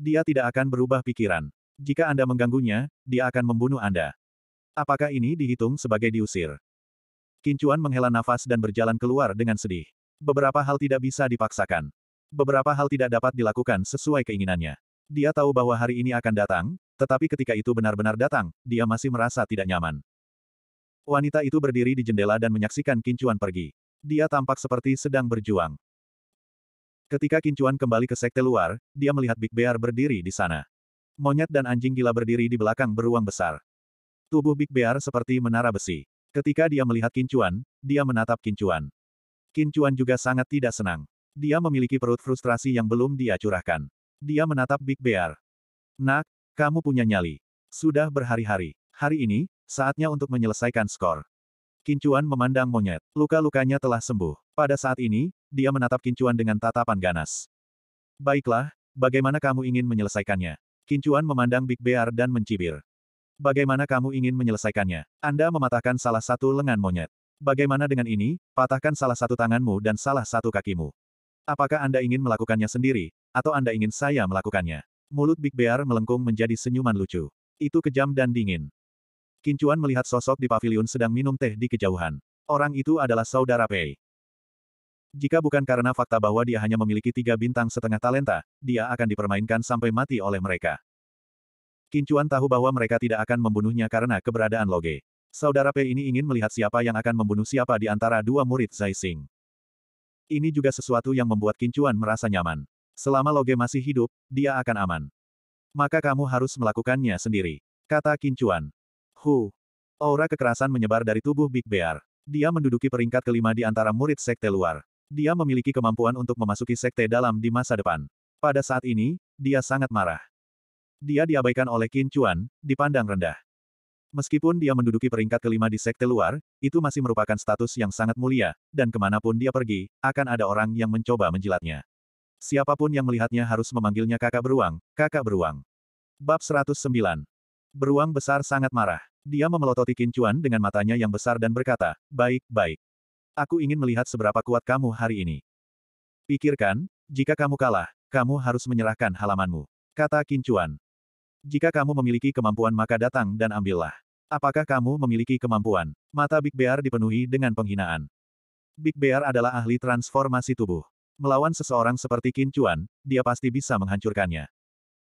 Dia tidak akan berubah pikiran. Jika Anda mengganggunya, dia akan membunuh Anda. Apakah ini dihitung sebagai diusir? Kincuan menghela nafas dan berjalan keluar dengan sedih. Beberapa hal tidak bisa dipaksakan beberapa hal tidak dapat dilakukan sesuai keinginannya. Dia tahu bahwa hari ini akan datang, tetapi ketika itu benar-benar datang, dia masih merasa tidak nyaman. Wanita itu berdiri di jendela dan menyaksikan Kincuan pergi. Dia tampak seperti sedang berjuang. Ketika Kincuan kembali ke sekte luar, dia melihat Big Bear berdiri di sana. Monyet dan anjing gila berdiri di belakang beruang besar. Tubuh Big Bear seperti menara besi. Ketika dia melihat Kincuan, dia menatap Kincuan. Kincuan juga sangat tidak senang. Dia memiliki perut frustrasi yang belum dia curahkan. Dia menatap Big Bear. Nak, kamu punya nyali. Sudah berhari-hari. Hari ini, saatnya untuk menyelesaikan skor. Kincuan memandang monyet. Luka-lukanya telah sembuh. Pada saat ini, dia menatap Kincuan dengan tatapan ganas. Baiklah, bagaimana kamu ingin menyelesaikannya? Kincuan memandang Big Bear dan mencibir. Bagaimana kamu ingin menyelesaikannya? Anda mematahkan salah satu lengan monyet. Bagaimana dengan ini, patahkan salah satu tanganmu dan salah satu kakimu. Apakah Anda ingin melakukannya sendiri, atau Anda ingin saya melakukannya? Mulut Big Bear melengkung menjadi senyuman lucu. Itu kejam dan dingin. Kincuan melihat sosok di pavilion sedang minum teh di kejauhan. Orang itu adalah saudara Pei. Jika bukan karena fakta bahwa dia hanya memiliki tiga bintang setengah talenta, dia akan dipermainkan sampai mati oleh mereka. Kincuan tahu bahwa mereka tidak akan membunuhnya karena keberadaan Loge. Saudara Pei ini ingin melihat siapa yang akan membunuh siapa di antara dua murid Zai Xing. Ini juga sesuatu yang membuat Kincuan merasa nyaman. Selama Loge masih hidup, dia akan aman. Maka kamu harus melakukannya sendiri. Kata Kincuan. Hu. Aura kekerasan menyebar dari tubuh Big Bear. Dia menduduki peringkat kelima di antara murid sekte luar. Dia memiliki kemampuan untuk memasuki sekte dalam di masa depan. Pada saat ini, dia sangat marah. Dia diabaikan oleh Kincuan, dipandang rendah. Meskipun dia menduduki peringkat kelima di sekte luar, itu masih merupakan status yang sangat mulia, dan kemanapun dia pergi, akan ada orang yang mencoba menjilatnya. Siapapun yang melihatnya harus memanggilnya kakak beruang, kakak beruang. Bab 109 Beruang besar sangat marah. Dia memelototi Kincuan dengan matanya yang besar dan berkata, Baik, baik. Aku ingin melihat seberapa kuat kamu hari ini. Pikirkan, jika kamu kalah, kamu harus menyerahkan halamanmu. Kata Kincuan. Jika kamu memiliki kemampuan maka datang dan ambillah. Apakah kamu memiliki kemampuan? Mata Big Bear dipenuhi dengan penghinaan. Big Bear adalah ahli transformasi tubuh. Melawan seseorang seperti Qin Chuan, dia pasti bisa menghancurkannya.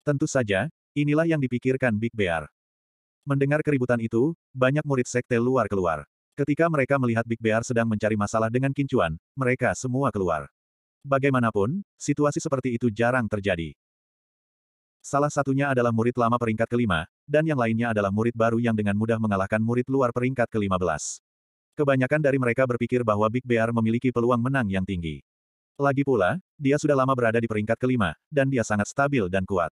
Tentu saja, inilah yang dipikirkan Big Bear. Mendengar keributan itu, banyak murid sekte luar keluar. Ketika mereka melihat Big Bear sedang mencari masalah dengan Qin Chuan, mereka semua keluar. Bagaimanapun, situasi seperti itu jarang terjadi. Salah satunya adalah murid lama peringkat kelima, dan yang lainnya adalah murid baru yang dengan mudah mengalahkan murid luar peringkat ke-15. Kebanyakan dari mereka berpikir bahwa Big Bear memiliki peluang menang yang tinggi. Lagi pula, dia sudah lama berada di peringkat kelima, dan dia sangat stabil dan kuat.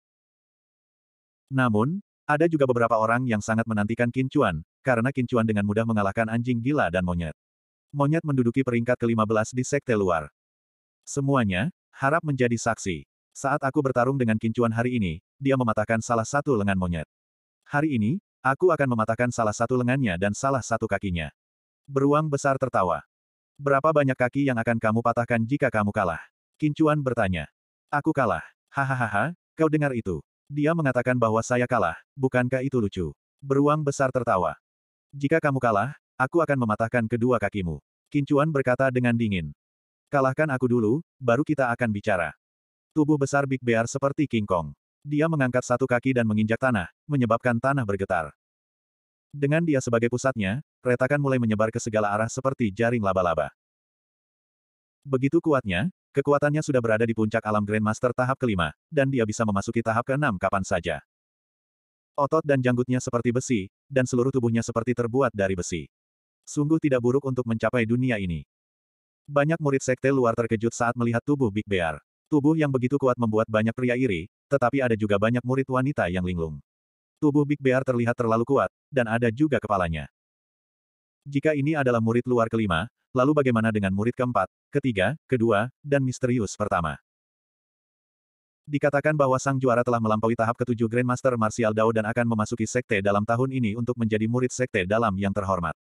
Namun, ada juga beberapa orang yang sangat menantikan Kincuan, karena Kincuan dengan mudah mengalahkan anjing gila dan monyet. Monyet menduduki peringkat ke-15 di sekte luar. Semuanya, harap menjadi saksi. Saat aku bertarung dengan Kincuan hari ini, dia mematahkan salah satu lengan monyet. Hari ini, aku akan mematahkan salah satu lengannya dan salah satu kakinya. Beruang besar tertawa. Berapa banyak kaki yang akan kamu patahkan jika kamu kalah? Kincuan bertanya. Aku kalah. Hahaha, kau dengar itu. Dia mengatakan bahwa saya kalah, bukankah itu lucu? Beruang besar tertawa. Jika kamu kalah, aku akan mematahkan kedua kakimu. Kincuan berkata dengan dingin. Kalahkan aku dulu, baru kita akan bicara. Tubuh besar Big Bear seperti King Kong. Dia mengangkat satu kaki dan menginjak tanah, menyebabkan tanah bergetar. Dengan dia sebagai pusatnya, retakan mulai menyebar ke segala arah seperti jaring laba-laba. Begitu kuatnya, kekuatannya sudah berada di puncak alam Grandmaster tahap kelima, dan dia bisa memasuki tahap keenam kapan saja. Otot dan janggutnya seperti besi, dan seluruh tubuhnya seperti terbuat dari besi. Sungguh tidak buruk untuk mencapai dunia ini. Banyak murid sekte luar terkejut saat melihat tubuh Big Bear. Tubuh yang begitu kuat membuat banyak pria iri, tetapi ada juga banyak murid wanita yang linglung. Tubuh Big Bear terlihat terlalu kuat, dan ada juga kepalanya. Jika ini adalah murid luar kelima, lalu bagaimana dengan murid keempat, ketiga, kedua, dan misterius pertama? Dikatakan bahwa sang juara telah melampaui tahap ketujuh Grandmaster Martial Dao dan akan memasuki sekte dalam tahun ini untuk menjadi murid sekte dalam yang terhormat.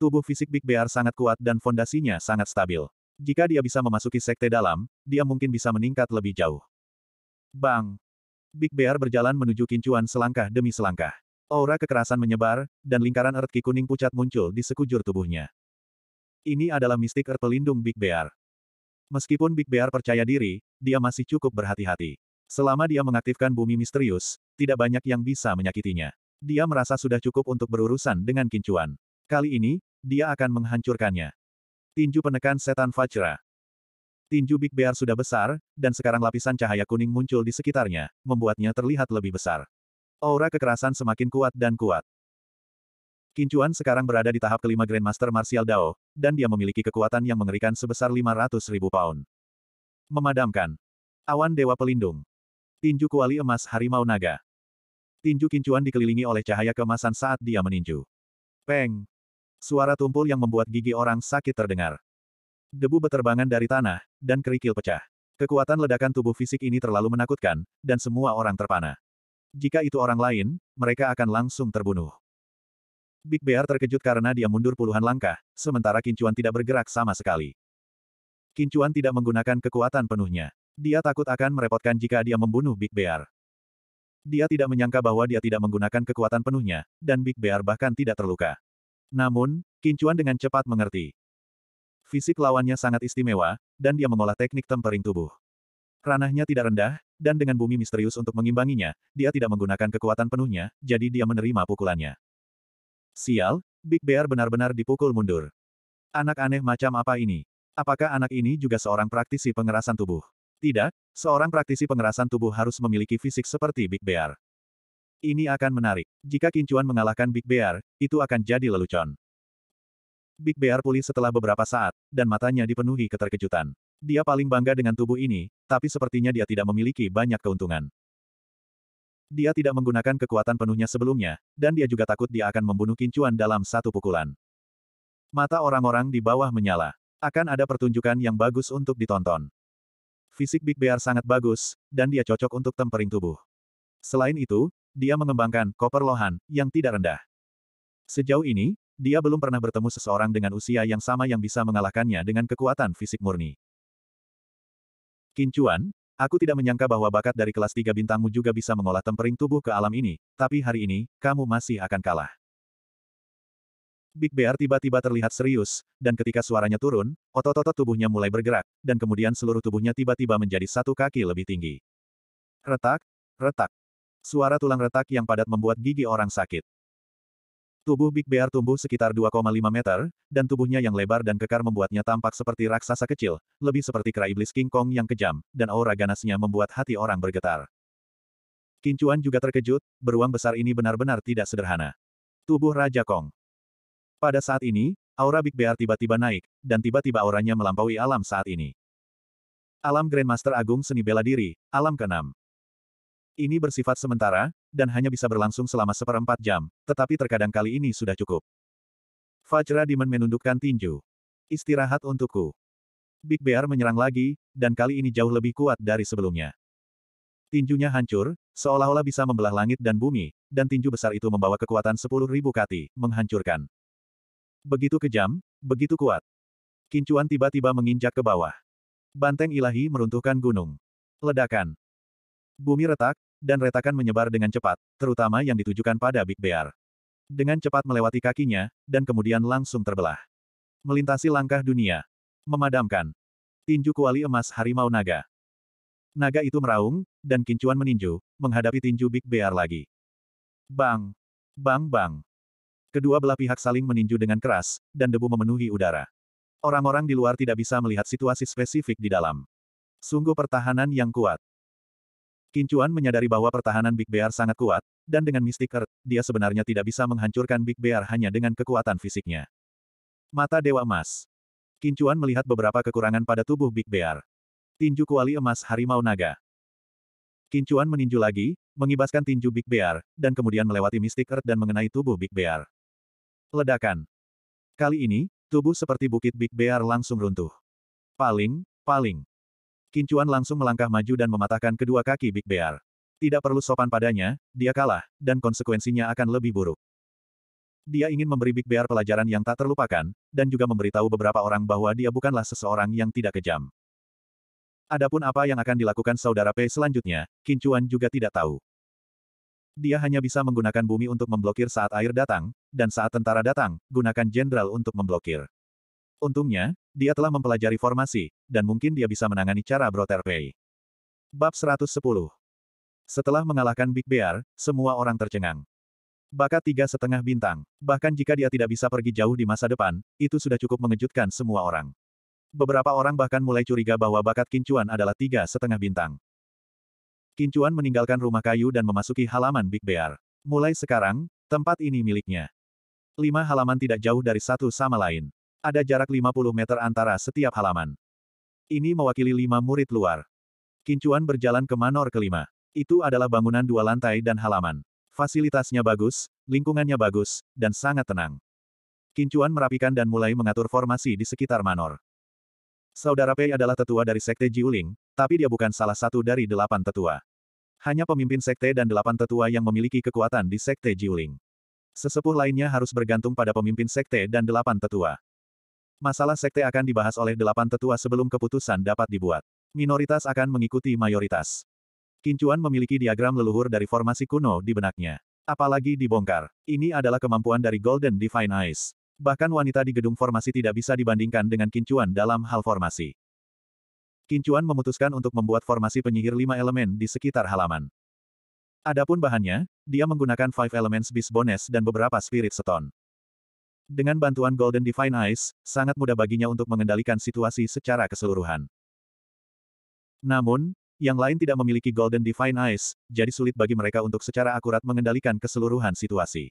Tubuh fisik Big Bear sangat kuat dan fondasinya sangat stabil. Jika dia bisa memasuki sekte dalam, dia mungkin bisa meningkat lebih jauh. Bang! Big Bear berjalan menuju kincuan selangkah demi selangkah. Aura kekerasan menyebar, dan lingkaran earth kuning pucat muncul di sekujur tubuhnya. Ini adalah mistik erpelindung Big Bear. Meskipun Big Bear percaya diri, dia masih cukup berhati-hati. Selama dia mengaktifkan bumi misterius, tidak banyak yang bisa menyakitinya. Dia merasa sudah cukup untuk berurusan dengan kincuan. Kali ini, dia akan menghancurkannya. Tinju penekan setan Vajra. Tinju Big Bear sudah besar, dan sekarang lapisan cahaya kuning muncul di sekitarnya, membuatnya terlihat lebih besar. Aura kekerasan semakin kuat dan kuat. Kincuan sekarang berada di tahap kelima Grandmaster Martial Dao, dan dia memiliki kekuatan yang mengerikan sebesar 500 ribu pound. Memadamkan. Awan Dewa Pelindung. Tinju Kuali Emas Harimau Naga. Tinju Kincuan dikelilingi oleh cahaya kemasan saat dia meninju. Peng! Suara tumpul yang membuat gigi orang sakit terdengar. Debu beterbangan dari tanah, dan kerikil pecah. Kekuatan ledakan tubuh fisik ini terlalu menakutkan, dan semua orang terpana. Jika itu orang lain, mereka akan langsung terbunuh. Big Bear terkejut karena dia mundur puluhan langkah, sementara Kincuan tidak bergerak sama sekali. Kincuan tidak menggunakan kekuatan penuhnya. Dia takut akan merepotkan jika dia membunuh Big Bear. Dia tidak menyangka bahwa dia tidak menggunakan kekuatan penuhnya, dan Big Bear bahkan tidak terluka. Namun, Kincuan dengan cepat mengerti. Fisik lawannya sangat istimewa, dan dia mengolah teknik tempering tubuh. Ranahnya tidak rendah, dan dengan bumi misterius untuk mengimbanginya, dia tidak menggunakan kekuatan penuhnya, jadi dia menerima pukulannya. Sial, Big Bear benar-benar dipukul mundur. Anak aneh macam apa ini? Apakah anak ini juga seorang praktisi pengerasan tubuh? Tidak, seorang praktisi pengerasan tubuh harus memiliki fisik seperti Big Bear. Ini akan menarik. Jika Kincuan mengalahkan Big Bear, itu akan jadi lelucon. Big Bear pulih setelah beberapa saat, dan matanya dipenuhi keterkejutan. Dia paling bangga dengan tubuh ini, tapi sepertinya dia tidak memiliki banyak keuntungan. Dia tidak menggunakan kekuatan penuhnya sebelumnya, dan dia juga takut dia akan membunuh Kincuan dalam satu pukulan. Mata orang-orang di bawah menyala. Akan ada pertunjukan yang bagus untuk ditonton. Fisik Big Bear sangat bagus, dan dia cocok untuk tempering tubuh. Selain itu, dia mengembangkan koper lohan yang tidak rendah. Sejauh ini, dia belum pernah bertemu seseorang dengan usia yang sama yang bisa mengalahkannya dengan kekuatan fisik murni. Kincuan, aku tidak menyangka bahwa bakat dari kelas tiga bintangmu juga bisa mengolah tempering tubuh ke alam ini, tapi hari ini, kamu masih akan kalah. Big Bear tiba-tiba terlihat serius, dan ketika suaranya turun, otot-otot tubuhnya mulai bergerak, dan kemudian seluruh tubuhnya tiba-tiba menjadi satu kaki lebih tinggi. Retak, retak. Suara tulang retak yang padat membuat gigi orang sakit. Tubuh Big Bear tumbuh sekitar 2,5 meter, dan tubuhnya yang lebar dan kekar membuatnya tampak seperti raksasa kecil, lebih seperti kera iblis King Kong yang kejam, dan aura ganasnya membuat hati orang bergetar. Kincuan juga terkejut, beruang besar ini benar-benar tidak sederhana. Tubuh Raja Kong. Pada saat ini, aura Big Bear tiba-tiba naik, dan tiba-tiba auranya melampaui alam saat ini. Alam Grandmaster Agung Seni Bela Diri, Alam Keenam. Ini bersifat sementara, dan hanya bisa berlangsung selama seperempat jam, tetapi terkadang kali ini sudah cukup. Fajra Demon menundukkan tinju. Istirahat untukku. Big Bear menyerang lagi, dan kali ini jauh lebih kuat dari sebelumnya. Tinjunya hancur, seolah-olah bisa membelah langit dan bumi, dan tinju besar itu membawa kekuatan 10.000 kati, menghancurkan. Begitu kejam, begitu kuat. Kincuan tiba-tiba menginjak ke bawah. Banteng ilahi meruntuhkan gunung. Ledakan. Bumi retak, dan retakan menyebar dengan cepat, terutama yang ditujukan pada Big Bear. Dengan cepat melewati kakinya, dan kemudian langsung terbelah. Melintasi langkah dunia. Memadamkan. Tinju kuali emas harimau naga. Naga itu meraung, dan kincuan meninju, menghadapi tinju Big Bear lagi. Bang! Bang bang! Kedua belah pihak saling meninju dengan keras, dan debu memenuhi udara. Orang-orang di luar tidak bisa melihat situasi spesifik di dalam. Sungguh pertahanan yang kuat. Kincuan menyadari bahwa pertahanan Big Bear sangat kuat, dan dengan Mystic Earth, dia sebenarnya tidak bisa menghancurkan Big Bear hanya dengan kekuatan fisiknya. Mata Dewa Emas Kincuan melihat beberapa kekurangan pada tubuh Big Bear. Tinju kuali emas harimau naga. Kincuan meninju lagi, mengibaskan tinju Big Bear, dan kemudian melewati Mystic Earth dan mengenai tubuh Big Bear. Ledakan. Kali ini, tubuh seperti bukit Big Bear langsung runtuh. Paling, paling. Kincuan langsung melangkah maju dan mematahkan kedua kaki Big Bear. Tidak perlu sopan padanya, dia kalah, dan konsekuensinya akan lebih buruk. Dia ingin memberi Big Bear pelajaran yang tak terlupakan, dan juga memberitahu beberapa orang bahwa dia bukanlah seseorang yang tidak kejam. Adapun apa yang akan dilakukan saudara P selanjutnya, Kincuan juga tidak tahu. Dia hanya bisa menggunakan bumi untuk memblokir saat air datang, dan saat tentara datang, gunakan jenderal untuk memblokir. Untungnya, dia telah mempelajari formasi, dan mungkin dia bisa menangani cara Brother Pei. Bab 110 Setelah mengalahkan Big Bear, semua orang tercengang. Bakat tiga setengah bintang. Bahkan jika dia tidak bisa pergi jauh di masa depan, itu sudah cukup mengejutkan semua orang. Beberapa orang bahkan mulai curiga bahwa bakat Kincuan adalah tiga setengah bintang. Kincuan meninggalkan rumah kayu dan memasuki halaman Big Bear. Mulai sekarang, tempat ini miliknya. Lima halaman tidak jauh dari satu sama lain. Ada jarak 50 meter antara setiap halaman. Ini mewakili lima murid luar. Kincuan berjalan ke manor kelima. Itu adalah bangunan dua lantai dan halaman. Fasilitasnya bagus, lingkungannya bagus, dan sangat tenang. Kincuan merapikan dan mulai mengatur formasi di sekitar manor. Saudara Pei adalah tetua dari Sekte Jiuling, tapi dia bukan salah satu dari delapan tetua. Hanya pemimpin sekte dan delapan tetua yang memiliki kekuatan di Sekte Jiuling. Sesepuh lainnya harus bergantung pada pemimpin sekte dan delapan tetua. Masalah sekte akan dibahas oleh delapan tetua sebelum keputusan dapat dibuat. Minoritas akan mengikuti mayoritas. Kincuan memiliki diagram leluhur dari formasi kuno di benaknya. Apalagi dibongkar. Ini adalah kemampuan dari Golden Divine Eyes. Bahkan wanita di gedung formasi tidak bisa dibandingkan dengan Kincuan dalam hal formasi. Kincuan memutuskan untuk membuat formasi penyihir lima elemen di sekitar halaman. Adapun bahannya, dia menggunakan Five Elements Beast Bones dan beberapa Spirit Stone. Dengan bantuan Golden Divine Eyes, sangat mudah baginya untuk mengendalikan situasi secara keseluruhan. Namun, yang lain tidak memiliki Golden Divine Eyes, jadi sulit bagi mereka untuk secara akurat mengendalikan keseluruhan situasi.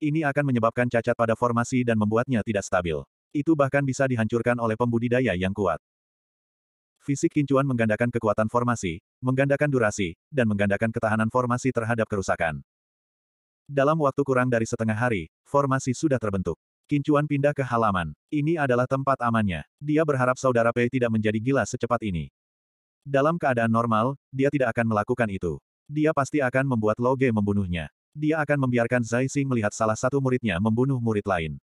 Ini akan menyebabkan cacat pada formasi dan membuatnya tidak stabil. Itu bahkan bisa dihancurkan oleh pembudidaya yang kuat. Fisik kincuan menggandakan kekuatan formasi, menggandakan durasi, dan menggandakan ketahanan formasi terhadap kerusakan. Dalam waktu kurang dari setengah hari, formasi sudah terbentuk. Kincuan pindah ke halaman. Ini adalah tempat amannya. Dia berharap saudara Pei tidak menjadi gila secepat ini. Dalam keadaan normal, dia tidak akan melakukan itu. Dia pasti akan membuat Loge membunuhnya. Dia akan membiarkan Zai Xing melihat salah satu muridnya membunuh murid lain.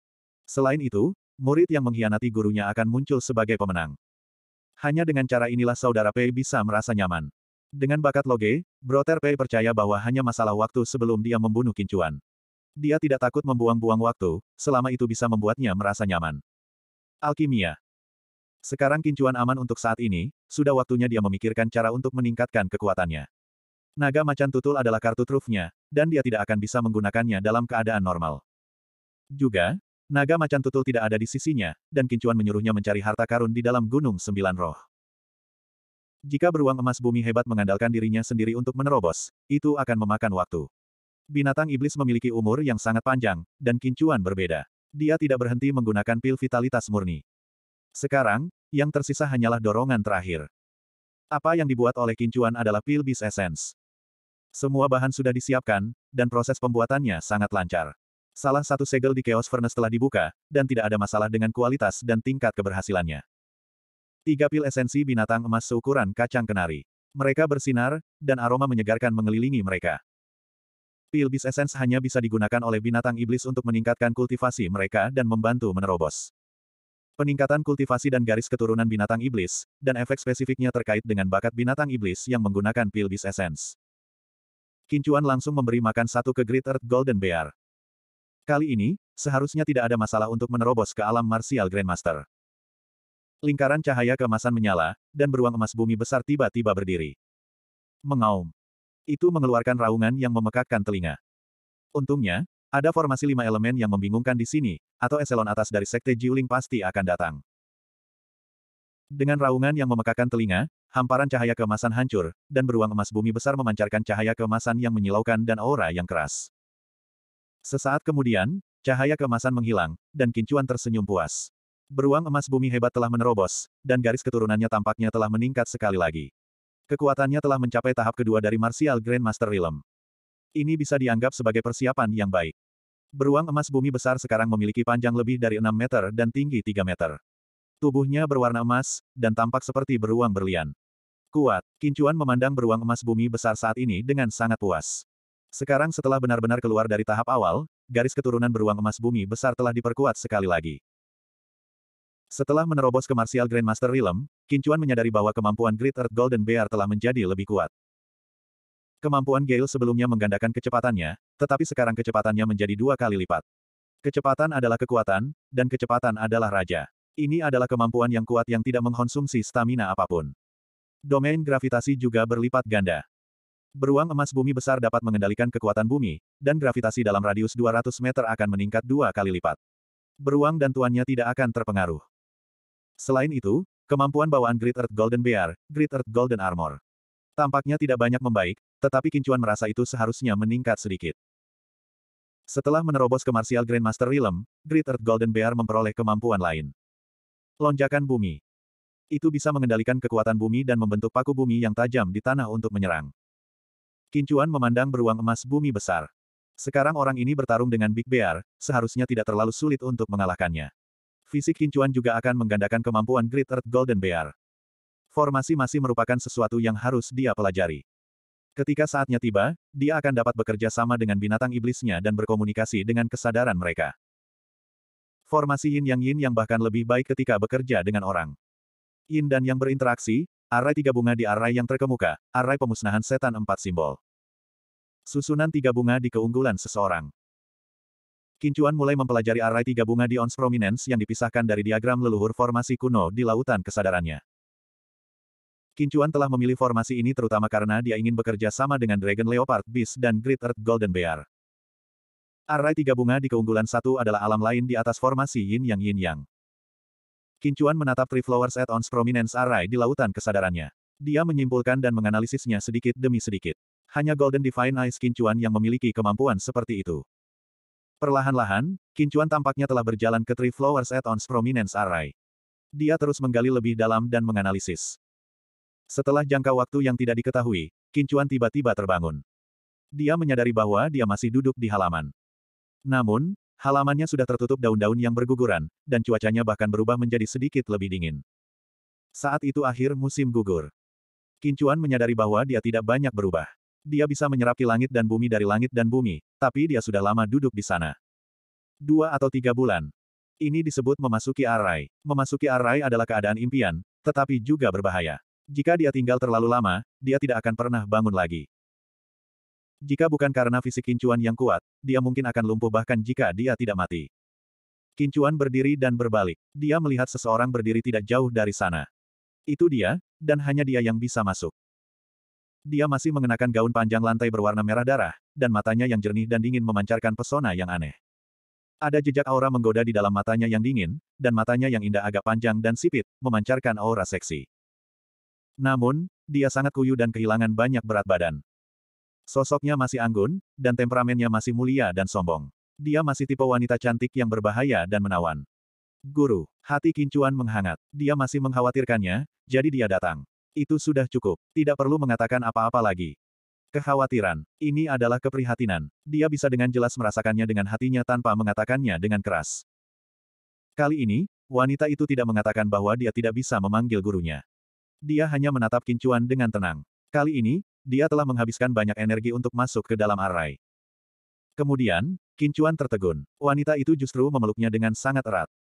Selain itu, murid yang mengkhianati gurunya akan muncul sebagai pemenang. Hanya dengan cara inilah saudara Pei bisa merasa nyaman. Dengan bakat Loge, Broter Pei percaya bahwa hanya masalah waktu sebelum dia membunuh Kincuan. Dia tidak takut membuang-buang waktu, selama itu bisa membuatnya merasa nyaman. Alkimia. Sekarang kincuan aman untuk saat ini, sudah waktunya dia memikirkan cara untuk meningkatkan kekuatannya. Naga macan tutul adalah kartu trufnya, dan dia tidak akan bisa menggunakannya dalam keadaan normal. Juga, naga macan tutul tidak ada di sisinya, dan kincuan menyuruhnya mencari harta karun di dalam gunung sembilan roh. Jika beruang emas bumi hebat mengandalkan dirinya sendiri untuk menerobos, itu akan memakan waktu. Binatang iblis memiliki umur yang sangat panjang, dan kincuan berbeda. Dia tidak berhenti menggunakan pil vitalitas murni. Sekarang, yang tersisa hanyalah dorongan terakhir. Apa yang dibuat oleh kincuan adalah pil bis essence. Semua bahan sudah disiapkan, dan proses pembuatannya sangat lancar. Salah satu segel di Chaos Furnace telah dibuka, dan tidak ada masalah dengan kualitas dan tingkat keberhasilannya. Tiga pil esensi binatang emas seukuran kacang kenari. Mereka bersinar, dan aroma menyegarkan mengelilingi mereka. Pilbis Essence hanya bisa digunakan oleh binatang iblis untuk meningkatkan kultivasi mereka dan membantu menerobos. Peningkatan kultivasi dan garis keturunan binatang iblis, dan efek spesifiknya terkait dengan bakat binatang iblis yang menggunakan Pilbis Essence. Kincuan langsung memberi makan satu ke Great Earth Golden Bear. Kali ini, seharusnya tidak ada masalah untuk menerobos ke alam martial Grandmaster. Lingkaran cahaya kemasan menyala, dan beruang emas bumi besar tiba-tiba berdiri. Mengaum itu mengeluarkan raungan yang memekakkan telinga. Untungnya, ada formasi lima elemen yang membingungkan di sini, atau eselon atas dari Sekte Jiuling pasti akan datang. Dengan raungan yang memekakkan telinga, hamparan cahaya keemasan hancur, dan beruang emas bumi besar memancarkan cahaya keemasan yang menyilaukan dan aura yang keras. Sesaat kemudian, cahaya keemasan menghilang, dan Kincuan tersenyum puas. Beruang emas bumi hebat telah menerobos, dan garis keturunannya tampaknya telah meningkat sekali lagi kekuatannya telah mencapai tahap kedua dari Martial Grandmaster Realm. Ini bisa dianggap sebagai persiapan yang baik. Beruang emas bumi besar sekarang memiliki panjang lebih dari 6 meter dan tinggi 3 meter. Tubuhnya berwarna emas, dan tampak seperti beruang berlian. Kuat, Kincuan memandang beruang emas bumi besar saat ini dengan sangat puas. Sekarang setelah benar-benar keluar dari tahap awal, garis keturunan beruang emas bumi besar telah diperkuat sekali lagi. Setelah menerobos ke Martial Grandmaster Realm, Kincuan menyadari bahwa kemampuan Great Earth Golden Bear telah menjadi lebih kuat. Kemampuan Gale sebelumnya menggandakan kecepatannya, tetapi sekarang kecepatannya menjadi dua kali lipat. Kecepatan adalah kekuatan, dan kecepatan adalah raja. Ini adalah kemampuan yang kuat yang tidak mengkonsumsi stamina apapun. Domain gravitasi juga berlipat ganda. Beruang emas bumi besar dapat mengendalikan kekuatan bumi, dan gravitasi dalam radius 200 meter akan meningkat dua kali lipat. Beruang dan tuannya tidak akan terpengaruh. Selain itu, kemampuan bawaan Great Earth Golden Bear, Great Earth Golden Armor. Tampaknya tidak banyak membaik, tetapi Kincuan merasa itu seharusnya meningkat sedikit. Setelah menerobos ke Martial Grandmaster Realm, Great Earth Golden Bear memperoleh kemampuan lain. Lonjakan bumi. Itu bisa mengendalikan kekuatan bumi dan membentuk paku bumi yang tajam di tanah untuk menyerang. Kincuan memandang beruang emas bumi besar. Sekarang orang ini bertarung dengan Big Bear, seharusnya tidak terlalu sulit untuk mengalahkannya. Fisik Kincuan juga akan menggandakan kemampuan Great Earth Golden Bear. Formasi masih merupakan sesuatu yang harus dia pelajari. Ketika saatnya tiba, dia akan dapat bekerja sama dengan binatang iblisnya dan berkomunikasi dengan kesadaran mereka. Formasi yin yang yin yang bahkan lebih baik ketika bekerja dengan orang. Yin dan yang berinteraksi, arai tiga bunga di arai yang terkemuka, arai pemusnahan setan empat simbol. Susunan tiga bunga di keunggulan seseorang. Kincuan mulai mempelajari arai tiga bunga di ons Prominence yang dipisahkan dari diagram leluhur formasi kuno di lautan kesadarannya. Kincuan telah memilih formasi ini terutama karena dia ingin bekerja sama dengan Dragon Leopard Beast dan Great Earth Golden Bear. Arai tiga bunga di keunggulan satu adalah alam lain di atas formasi Yin Yang Yin Yang. Kincuan menatap Three Flowers at ons Prominence Arai di lautan kesadarannya. Dia menyimpulkan dan menganalisisnya sedikit demi sedikit. Hanya Golden Divine Eyes Kincuan yang memiliki kemampuan seperti itu. Perlahan-lahan, Kincuan tampaknya telah berjalan ke Three Flowers at ons Prominence Array. Dia terus menggali lebih dalam dan menganalisis. Setelah jangka waktu yang tidak diketahui, Kincuan tiba-tiba terbangun. Dia menyadari bahwa dia masih duduk di halaman. Namun, halamannya sudah tertutup daun-daun yang berguguran, dan cuacanya bahkan berubah menjadi sedikit lebih dingin. Saat itu akhir musim gugur. Kincuan menyadari bahwa dia tidak banyak berubah. Dia bisa menyerapi langit dan bumi dari langit dan bumi, tapi dia sudah lama duduk di sana. Dua atau tiga bulan. Ini disebut memasuki arai. Memasuki arai adalah keadaan impian, tetapi juga berbahaya. Jika dia tinggal terlalu lama, dia tidak akan pernah bangun lagi. Jika bukan karena fisik kincuan yang kuat, dia mungkin akan lumpuh bahkan jika dia tidak mati. Kincuan berdiri dan berbalik. Dia melihat seseorang berdiri tidak jauh dari sana. Itu dia, dan hanya dia yang bisa masuk. Dia masih mengenakan gaun panjang lantai berwarna merah darah, dan matanya yang jernih dan dingin memancarkan pesona yang aneh. Ada jejak aura menggoda di dalam matanya yang dingin, dan matanya yang indah agak panjang dan sipit, memancarkan aura seksi. Namun, dia sangat kuyu dan kehilangan banyak berat badan. Sosoknya masih anggun, dan temperamennya masih mulia dan sombong. Dia masih tipe wanita cantik yang berbahaya dan menawan. Guru, hati Kincuan menghangat. Dia masih mengkhawatirkannya, jadi dia datang. Itu sudah cukup. Tidak perlu mengatakan apa-apa lagi. Kekhawatiran. Ini adalah keprihatinan. Dia bisa dengan jelas merasakannya dengan hatinya tanpa mengatakannya dengan keras. Kali ini, wanita itu tidak mengatakan bahwa dia tidak bisa memanggil gurunya. Dia hanya menatap kincuan dengan tenang. Kali ini, dia telah menghabiskan banyak energi untuk masuk ke dalam arai. Kemudian, kincuan tertegun. Wanita itu justru memeluknya dengan sangat erat.